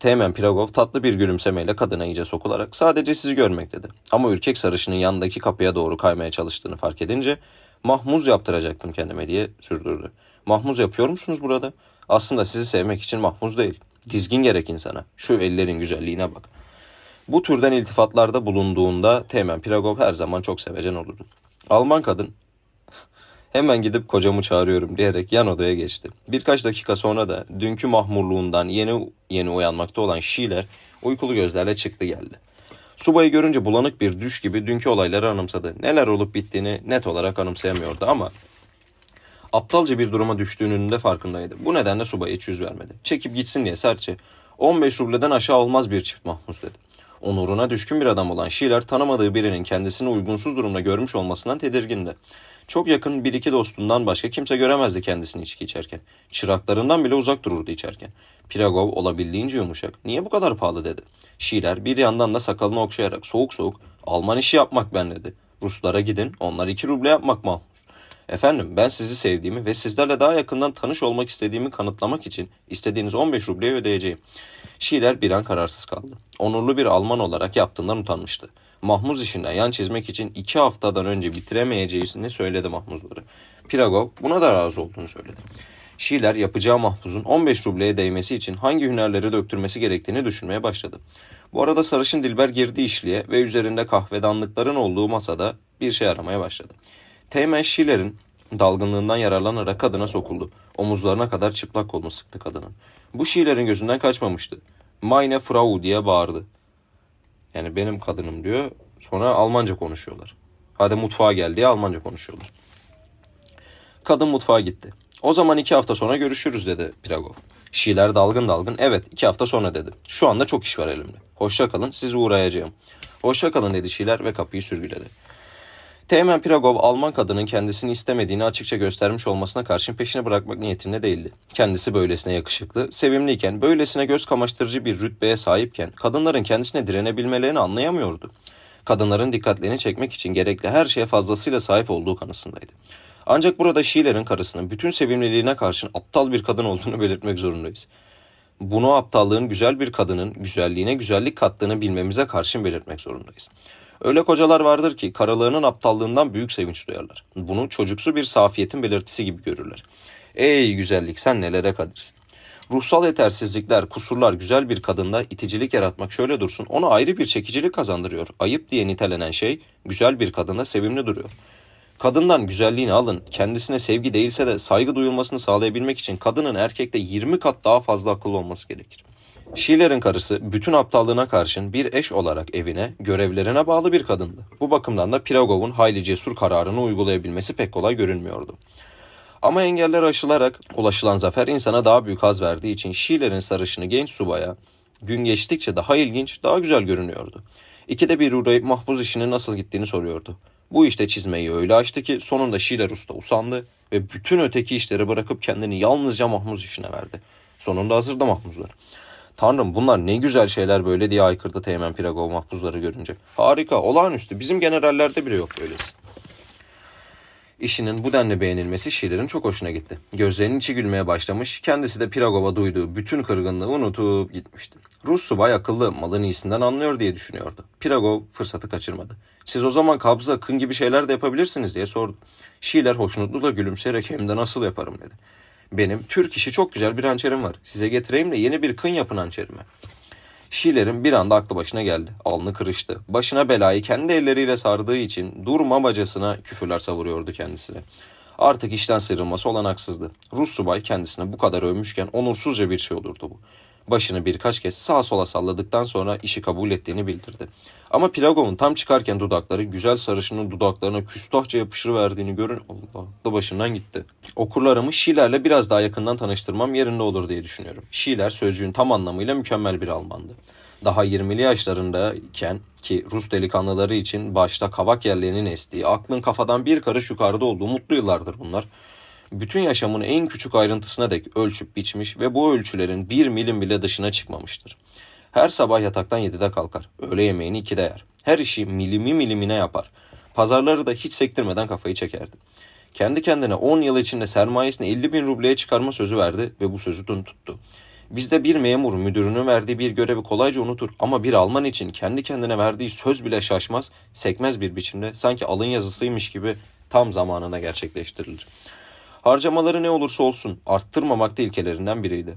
Teğmen Piragov tatlı bir gülümsemeyle kadına iyice sokularak sadece sizi görmek dedi. Ama ürkek sarışının yanındaki kapıya doğru kaymaya çalıştığını fark edince mahmuz yaptıracaktım kendime diye sürdürdü. Mahmuz yapıyor musunuz burada? Aslında sizi sevmek için mahmuz değil. Dizgin gerek insana. Şu ellerin güzelliğine bak. Bu türden iltifatlarda bulunduğunda Teğmen Piragov her zaman çok sevecen olurdu. Alman kadın Hemen gidip kocamı çağırıyorum diyerek yan odaya geçti. Birkaç dakika sonra da dünkü mahmurluğundan yeni yeni uyanmakta olan Şiler uykulu gözlerle çıktı geldi. Subayı görünce bulanık bir düş gibi dünkü olayları anımsadı. Neler olup bittiğini net olarak anımsayamıyordu ama aptalca bir duruma düştüğünün de farkındaydı. Bu nedenle subaya hiç yüz vermedi. Çekip gitsin diye serçe 15 rubleden aşağı olmaz bir çift mahmuz dedi. Onuruna düşkün bir adam olan Şiler tanımadığı birinin kendisini uygunsuz durumda görmüş olmasından tedirgindi. Çok yakın bir iki dostundan başka kimse göremezdi kendisini içki içerken. Çıraklarından bile uzak dururdu içerken. Piragov olabildiğince yumuşak. Niye bu kadar pahalı dedi. Şiler bir yandan da sakalını okşayarak soğuk soğuk Alman işi yapmak ben dedi. Ruslara gidin onlar iki ruble yapmak mahsus. Efendim ben sizi sevdiğimi ve sizlerle daha yakından tanış olmak istediğimi kanıtlamak için istediğiniz 15 rubleyi ödeyeceğim. Şiler bir an kararsız kaldı. Onurlu bir Alman olarak yaptığından utanmıştı. Mahmuz işine yan çizmek için iki haftadan önce bitiremeyeceğini söyledi Mahmuzları. Piragov buna da razı olduğunu söyledi. Şiiler yapacağı Mahmuz'un 15 rubleye değmesi için hangi hünerleri döktürmesi gerektiğini düşünmeye başladı. Bu arada sarışın Dilber girdi işliğe ve üzerinde kahvedanlıkların olduğu masada bir şey aramaya başladı. Teğmen Şiiler'in dalgınlığından yararlanarak kadına sokuldu. Omuzlarına kadar çıplak kolunu sıktı kadının. Bu Şiiler'in gözünden kaçmamıştı. Meine Frau diye bağırdı. Yani benim kadınım diyor. Sonra Almanca konuşuyorlar. Hadi mutfağa gel diye Almanca konuşuyorlar. Kadın mutfağa gitti. O zaman iki hafta sonra görüşürüz dedi Piragov. Şiler dalgın dalgın evet iki hafta sonra dedi. Şu anda çok iş var elimde. Hoşça kalın sizi uğrayacağım. Hoşça kalın dedi Şiler ve kapıyı sürgüledi. Teğmen Piragov Alman kadının kendisini istemediğini açıkça göstermiş olmasına karşın peşini bırakmak niyetinde değildi. Kendisi böylesine yakışıklı, sevimliyken, böylesine göz kamaştırıcı bir rütbeye sahipken kadınların kendisine direnebilmelerini anlayamıyordu. Kadınların dikkatlerini çekmek için gerekli her şeye fazlasıyla sahip olduğu kanısındaydı. Ancak burada Şiler'in karısının bütün sevimliliğine karşın aptal bir kadın olduğunu belirtmek zorundayız. Bunu aptallığın güzel bir kadının güzelliğine güzellik kattığını bilmemize karşın belirtmek zorundayız. Öyle kocalar vardır ki karılarının aptallığından büyük sevinç duyarlar. Bunu çocuksu bir safiyetin belirtisi gibi görürler. Ey güzellik sen nelere kadirsin. Ruhsal yetersizlikler, kusurlar güzel bir kadında iticilik yaratmak şöyle dursun ona ayrı bir çekicilik kazandırıyor. Ayıp diye nitelenen şey güzel bir kadında sevimli duruyor. Kadından güzelliğini alın, kendisine sevgi değilse de saygı duyulmasını sağlayabilmek için kadının erkekte 20 kat daha fazla akıllı olması gerekir. Şiler'in karısı bütün aptallığına karşın bir eş olarak evine, görevlerine bağlı bir kadındı. Bu bakımdan da Piragov'un hayli cesur kararını uygulayabilmesi pek kolay görünmüyordu. Ama engeller aşılarak ulaşılan zafer insana daha büyük haz verdiği için Şiler'in sarışını genç subaya gün geçtikçe daha ilginç, daha güzel görünüyordu. İkide bir uğrayıp mahpus işinin nasıl gittiğini soruyordu. Bu işte çizmeyi öyle açtı ki sonunda Şiler Usta usandı ve bütün öteki işleri bırakıp kendini yalnızca mahmuz işine verdi. Sonunda hazırda mahmuzlar. Tanrım bunlar ne güzel şeyler böyle diye aykırdı Teğmen Piragov mahpusları görünce. Harika, olağanüstü. Bizim generallerde bile yok böylesi. İşinin bu denli beğenilmesi Şiler'in çok hoşuna gitti. Gözlerinin içi gülmeye başlamış, kendisi de Piragov'a duyduğu bütün kırgınlığı unutup gitmişti. Rus subay akıllı, malın iyisinden anlıyor diye düşünüyordu. Piragov fırsatı kaçırmadı. Siz o zaman kabza kın gibi şeyler de yapabilirsiniz diye sordu. Şiler hoşnutlu da gülümseyerek hem de nasıl yaparım dedi benim Türk işi çok güzel bir hançerim var. Size getireyim de yeni bir kın yapın hançerime. Şilerin bir anda aklı başına geldi. Alnı kırıştı. Başına belayı kendi elleriyle sardığı için durma bacasına küfürler savuruyordu kendisine. Artık işten sıyrılması olanaksızdı. Rus subay kendisine bu kadar övmüşken onursuzca bir şey olurdu bu başını birkaç kez sağa sola salladıktan sonra işi kabul ettiğini bildirdi. Ama Pilagov'un tam çıkarken dudakları güzel sarışının dudaklarına küstahça yapışırverdiğini görün Allah da başından gitti. Okurlarımı Şiler'le biraz daha yakından tanıştırmam yerinde olur diye düşünüyorum. Şiler sözcüğün tam anlamıyla mükemmel bir Almandı. Daha 20'li yaşlarındayken ki Rus delikanlıları için başta kavak yerlerinin estiği, aklın kafadan bir karış yukarıda olduğu mutlu yıllardır bunlar bütün yaşamını en küçük ayrıntısına dek ölçüp biçmiş ve bu ölçülerin bir milim bile dışına çıkmamıştır. Her sabah yataktan yedide kalkar. Öğle yemeğini 2'de yer. Her işi milimi milimine yapar. Pazarları da hiç sektirmeden kafayı çekerdi. Kendi kendine 10 yıl içinde sermayesini 50 bin rubleye çıkarma sözü verdi ve bu sözü dün tuttu. Bizde bir memur müdürünün verdiği bir görevi kolayca unutur ama bir Alman için kendi kendine verdiği söz bile şaşmaz, sekmez bir biçimde sanki alın yazısıymış gibi tam zamanına gerçekleştirilir.'' Harcamaları ne olursa olsun arttırmamak da ilkelerinden biriydi.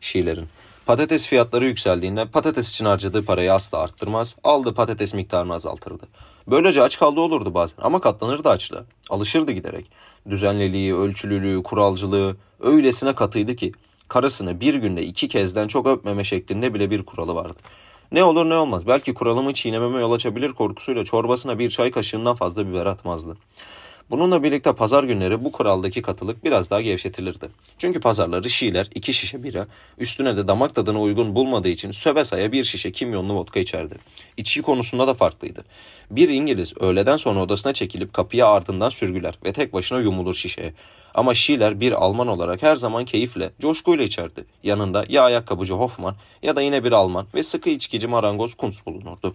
Şiilerin. Patates fiyatları yükseldiğinde patates için harcadığı parayı asla arttırmaz, aldı patates miktarını azaltırdı. Böylece aç kaldı olurdu bazen ama katlanırdı açlı. Alışırdı giderek. Düzenliliği, ölçülülüğü, kuralcılığı öylesine katıydı ki karısını bir günde iki kezden çok öpmeme şeklinde bile bir kuralı vardı. Ne olur ne olmaz belki kuralımı çiğnememe yol açabilir korkusuyla çorbasına bir çay kaşığından fazla biber atmazdı. Bununla birlikte pazar günleri bu kuraldaki katılık biraz daha gevşetilirdi. Çünkü pazarları Şiiler iki şişe bira, üstüne de damak tadına uygun bulmadığı için söve bir şişe kimyonlu vodka içerdi. İçki konusunda da farklıydı. Bir İngiliz öğleden sonra odasına çekilip kapıya ardından sürgüler ve tek başına yumulur şişeye. Ama Şiler bir Alman olarak her zaman keyifle, coşkuyla içerdi. Yanında ya ayakkabıcı Hoffman ya da yine bir Alman ve sıkı içkici marangoz Kunz bulunurdu.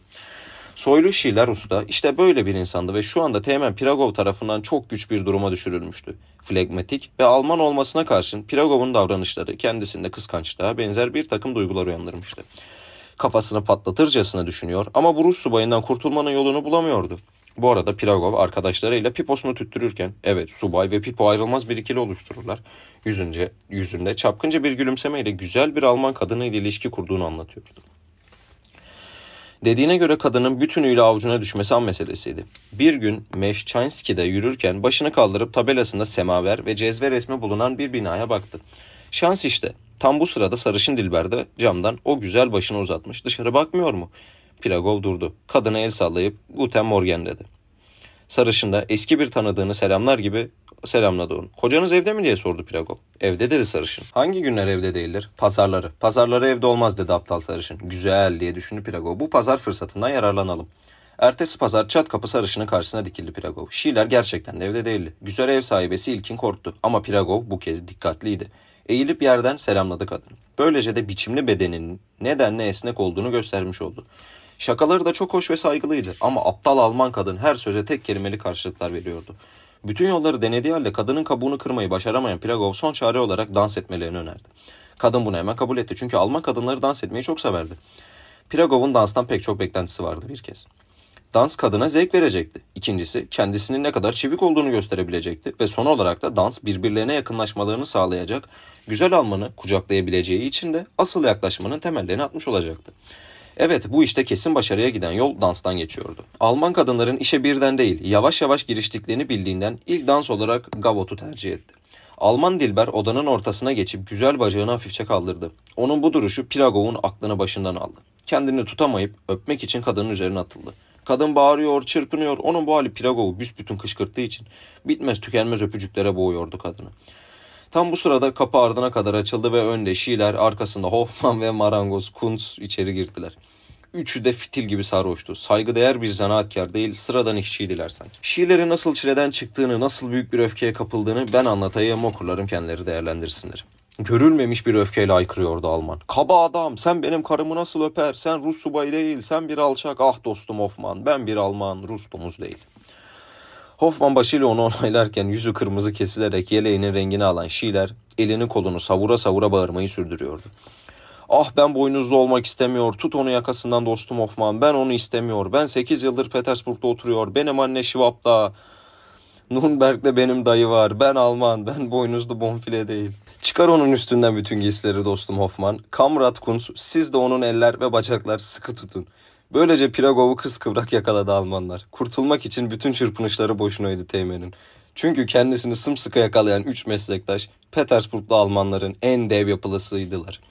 Soylu Şiiler usta işte böyle bir insandı ve şu anda Teğmen Piragov tarafından çok güç bir duruma düşürülmüştü. Flegmatik ve Alman olmasına karşın Piragov'un davranışları kendisinde kıskançlığa benzer bir takım duygular uyandırmıştı. Kafasını patlatırcasına düşünüyor ama bu Rus subayından kurtulmanın yolunu bulamıyordu. Bu arada Piragov arkadaşlarıyla Pipos'unu tüttürürken evet subay ve Pipo ayrılmaz bir ikili oluştururlar. Yüzünce, yüzünde çapkınca bir gülümsemeyle güzel bir Alman kadını ile ilişki kurduğunu anlatıyordu. Dediğine göre kadının bütünüyle avucuna düşmesi an meselesiydi. Bir gün Meşçanski'de yürürken başını kaldırıp tabelasında semaver ve cezve resmi bulunan bir binaya baktı. Şans işte. Tam bu sırada sarışın Dilber de camdan o güzel başını uzatmış. Dışarı bakmıyor mu? Plagov durdu. Kadına el sallayıp Guten Morgen dedi. Sarışında eski bir tanıdığını selamlar gibi selamladı onu. Kocanız evde mi diye sordu Piragov. Evde dedi sarışın. Hangi günler evde değildir? Pazarları. Pazarları evde olmaz dedi aptal sarışın. Güzel diye düşündü Piragov. Bu pazar fırsatından yararlanalım. Ertesi pazar çat kapı sarışının karşısına dikildi Piragov. Şiiler gerçekten de evde değildi. Güzel ev sahibesi ilkin korktu ama Piragov bu kez dikkatliydi. Eğilip yerden selamladı kadını. Böylece de biçimli bedeninin nedenle esnek olduğunu göstermiş oldu. Şakaları da çok hoş ve saygılıydı ama aptal Alman kadın her söze tek kelimeli karşılıklar veriyordu. Bütün yolları denediği halde kadının kabuğunu kırmayı başaramayan Plagov son çare olarak dans etmelerini önerdi. Kadın bunu hemen kabul etti çünkü Alman kadınları dans etmeyi çok severdi. Plagov'un danstan pek çok beklentisi vardı bir kez. Dans kadına zevk verecekti. İkincisi kendisinin ne kadar çevik olduğunu gösterebilecekti ve son olarak da dans birbirlerine yakınlaşmalarını sağlayacak, güzel Alman'ı kucaklayabileceği için de asıl yaklaşmanın temellerini atmış olacaktı. Evet bu işte kesin başarıya giden yol danstan geçiyordu. Alman kadınların işe birden değil yavaş yavaş giriştiklerini bildiğinden ilk dans olarak gavotu tercih etti. Alman Dilber odanın ortasına geçip güzel bacağını hafifçe kaldırdı. Onun bu duruşu Piragov'un aklını başından aldı. Kendini tutamayıp öpmek için kadının üzerine atıldı. Kadın bağırıyor, çırpınıyor. Onun bu hali Piragov'u büsbütün kışkırttığı için bitmez tükenmez öpücüklere boğuyordu kadını. Tam bu sırada kapı ardına kadar açıldı ve önde Şiler, arkasında Hoffman ve marangoz Kuntz içeri girdiler. Üçü de fitil gibi sarhoştu. Saygıdeğer bir zanaatkar değil, sıradan işçiydiler sanki. Şiirleri nasıl çileden çıktığını, nasıl büyük bir öfkeye kapıldığını ben anlatayım okurlarım kendileri değerlendirsinler. Görülmemiş bir öfkeyle aykırıyordu Alman. Kaba adam, sen benim karımı nasıl öper, sen Rus subayı değil, sen bir alçak, ah dostum Hoffman, ben bir Alman, Rus domuz değil.'' Hoffman başıyla onu onaylarken yüzü kırmızı kesilerek yeleğinin rengini alan Şiler elini kolunu savura savura bağırmayı sürdürüyordu. Ah ben boynuzlu olmak istemiyor. Tut onu yakasından dostum Hoffman. Ben onu istemiyor. Ben 8 yıldır Petersburg'da oturuyor. Benim anne Şivap'ta. Nürnberg'de benim dayı var. Ben Alman. Ben boynuzlu bonfile değil. Çıkar onun üstünden bütün giysileri dostum Hoffman. Kamrat Kunz siz de onun eller ve bacaklar sıkı tutun. Böylece Piragov'u kıskıvrak yakaladı Almanlar. Kurtulmak için bütün çırpınışları boşunaydı Teğmen'in. Çünkü kendisini sımsıkı yakalayan üç meslektaş Petersburglu Almanların en dev yapılısıydılar.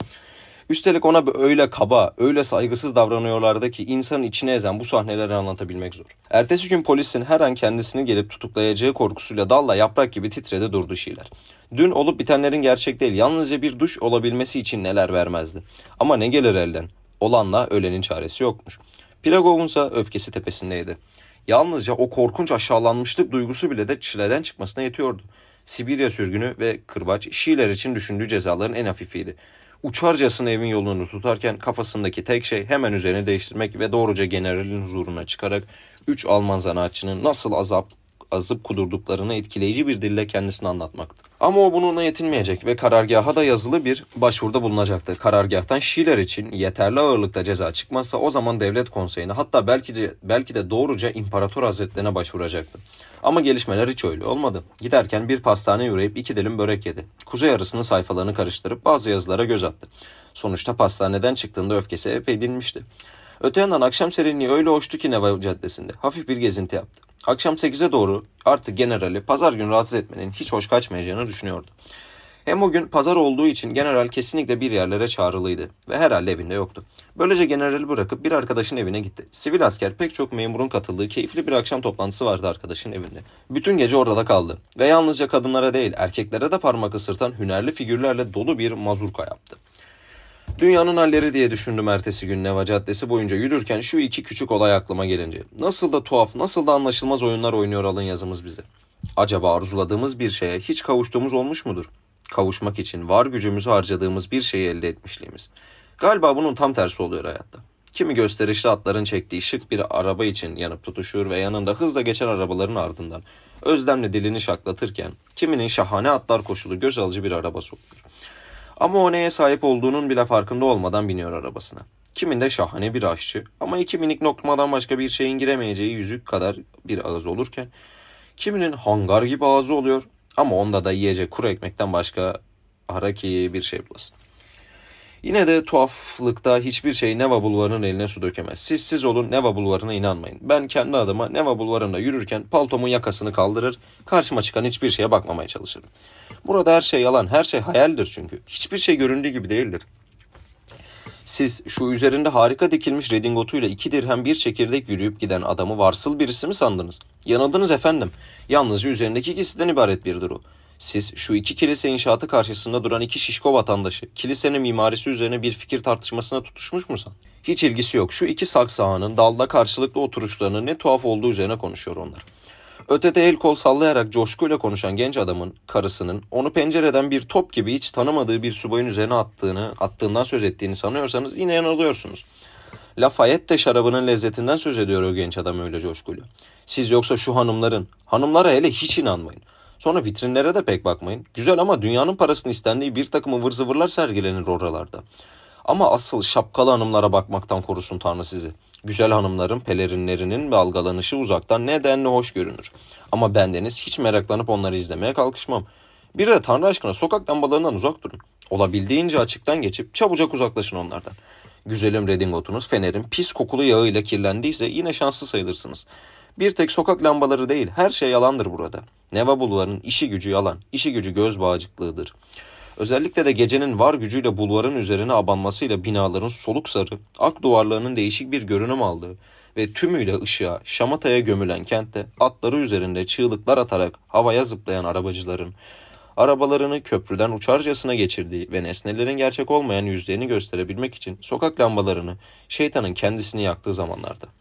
Üstelik ona öyle kaba, öyle saygısız davranıyorlardı ki insanın içine ezen bu sahneleri anlatabilmek zor. Ertesi gün polisin her an kendisini gelip tutuklayacağı korkusuyla dalla yaprak gibi titrede durdu Şiler. Dün olup bitenlerin gerçek değil, yalnızca bir duş olabilmesi için neler vermezdi. Ama ne gelir elden? Olanla ölenin çaresi yokmuş. Piragov'unsa öfkesi tepesindeydi. Yalnızca o korkunç aşağılanmışlık duygusu bile de çileden çıkmasına yetiyordu. Sibirya sürgünü ve kırbaç Şiiler için düşündüğü cezaların en hafifiydi. Uçarcasına evin yolunu tutarken kafasındaki tek şey hemen üzerine değiştirmek ve doğruca generalin huzuruna çıkarak 3 Alman zanaatçının nasıl azap azıp kudurduklarını etkileyici bir dille kendisine anlatmaktı. Ama o bununla yetinmeyecek ve karargaha da yazılı bir başvuruda bulunacaktı. Karargahtan Şiler için yeterli ağırlıkta ceza çıkmazsa o zaman devlet konseyine hatta belki de, belki de doğruca imparator hazretlerine başvuracaktı. Ama gelişmeler hiç öyle olmadı. Giderken bir pastane yürüyüp iki dilim börek yedi. Kuzey arasının sayfalarını karıştırıp bazı yazılara göz attı. Sonuçta pastaneden çıktığında öfkesi epey dinmişti. Öte yandan akşam serinliği öyle hoştu ki Neva Caddesi'nde. Hafif bir gezinti yaptı. Akşam 8'e doğru artık generali pazar günü rahatsız etmenin hiç hoş kaçmayacağını düşünüyordu. Hem o gün pazar olduğu için general kesinlikle bir yerlere çağrılıydı ve herhalde evinde yoktu. Böylece generali bırakıp bir arkadaşın evine gitti. Sivil asker pek çok memurun katıldığı keyifli bir akşam toplantısı vardı arkadaşın evinde. Bütün gece orada kaldı ve yalnızca kadınlara değil erkeklere de parmak ısırtan hünerli figürlerle dolu bir mazurka yaptı. Dünyanın halleri diye düşündüm ertesi gün Neva Caddesi boyunca yürürken şu iki küçük olay aklıma gelince. Nasıl da tuhaf, nasıl da anlaşılmaz oyunlar oynuyor alın yazımız bize. Acaba arzuladığımız bir şeye hiç kavuştuğumuz olmuş mudur? Kavuşmak için var gücümüzü harcadığımız bir şeyi elde etmişliğimiz. Galiba bunun tam tersi oluyor hayatta. Kimi gösterişli atların çektiği şık bir araba için yanıp tutuşur ve yanında hızla geçen arabaların ardından özlemle dilini şaklatırken kiminin şahane atlar koşulu göz alıcı bir araba sokulur. Ama o neye sahip olduğunun bile farkında olmadan biniyor arabasına. Kiminde şahane bir aşçı ama iki minik noktadan başka bir şeyin giremeyeceği yüzük kadar bir ağız olurken kiminin hangar gibi ağzı oluyor ama onda da yiyecek kuru ekmekten başka haraki bir şey bulasın. Yine de tuhaflıkta hiçbir şey Neva Bulvarı'nın eline su dökemez. Siz siz olun Neva Bulvarı'na inanmayın. Ben kendi adıma Neva Bulvarı'nda yürürken paltomun yakasını kaldırır, karşıma çıkan hiçbir şeye bakmamaya çalışırım. Burada her şey yalan, her şey hayaldir çünkü. Hiçbir şey göründüğü gibi değildir. Siz şu üzerinde harika dikilmiş redingotuyla iki dirhem bir çekirdek yürüyüp giden adamı varsıl birisi mi sandınız? Yanıldınız efendim. Yalnızca üzerindeki giysiden ibaret bir duru. Siz şu iki kilise inşaatı karşısında duran iki şişko vatandaşı kilisenin mimarisi üzerine bir fikir tartışmasına tutuşmuş musun? Hiç ilgisi yok. Şu iki saksı ağanın dalda karşılıklı oturuşlarının ne tuhaf olduğu üzerine konuşuyor onlar. Ötede el kol sallayarak coşkuyla konuşan genç adamın karısının onu pencereden bir top gibi hiç tanımadığı bir subayın üzerine attığını, attığından söz ettiğini sanıyorsanız yine yanılıyorsunuz. Lafayette şarabının lezzetinden söz ediyor o genç adam öyle coşkuyla. Siz yoksa şu hanımların, hanımlara hele hiç inanmayın. Sonra vitrinlere de pek bakmayın. Güzel ama dünyanın parasını istendiği bir takım ıvır zıvırlar sergilenir oralarda. Ama asıl şapkalı hanımlara bakmaktan korusun Tanrı sizi. Güzel hanımların pelerinlerinin dalgalanışı uzaktan nedenli hoş görünür. Ama bendeniz hiç meraklanıp onları izlemeye kalkışmam. Bir de Tanrı aşkına sokak lambalarından uzak durun. Olabildiğince açıktan geçip çabucak uzaklaşın onlardan. Güzelim redingotunuz fenerin pis kokulu yağıyla kirlendiyse yine şanslı sayılırsınız. Bir tek sokak lambaları değil her şey yalandır burada. Neva bulvarının işi gücü yalan, işi gücü göz bağcıklığıdır. Özellikle de gecenin var gücüyle bulvarın üzerine abanmasıyla binaların soluk sarı, ak duvarlarının değişik bir görünüm aldığı ve tümüyle ışığa, şamataya gömülen kentte atları üzerinde çığlıklar atarak havaya zıplayan arabacıların, arabalarını köprüden uçarcasına geçirdiği ve nesnelerin gerçek olmayan yüzlerini gösterebilmek için sokak lambalarını şeytanın kendisini yaktığı zamanlarda.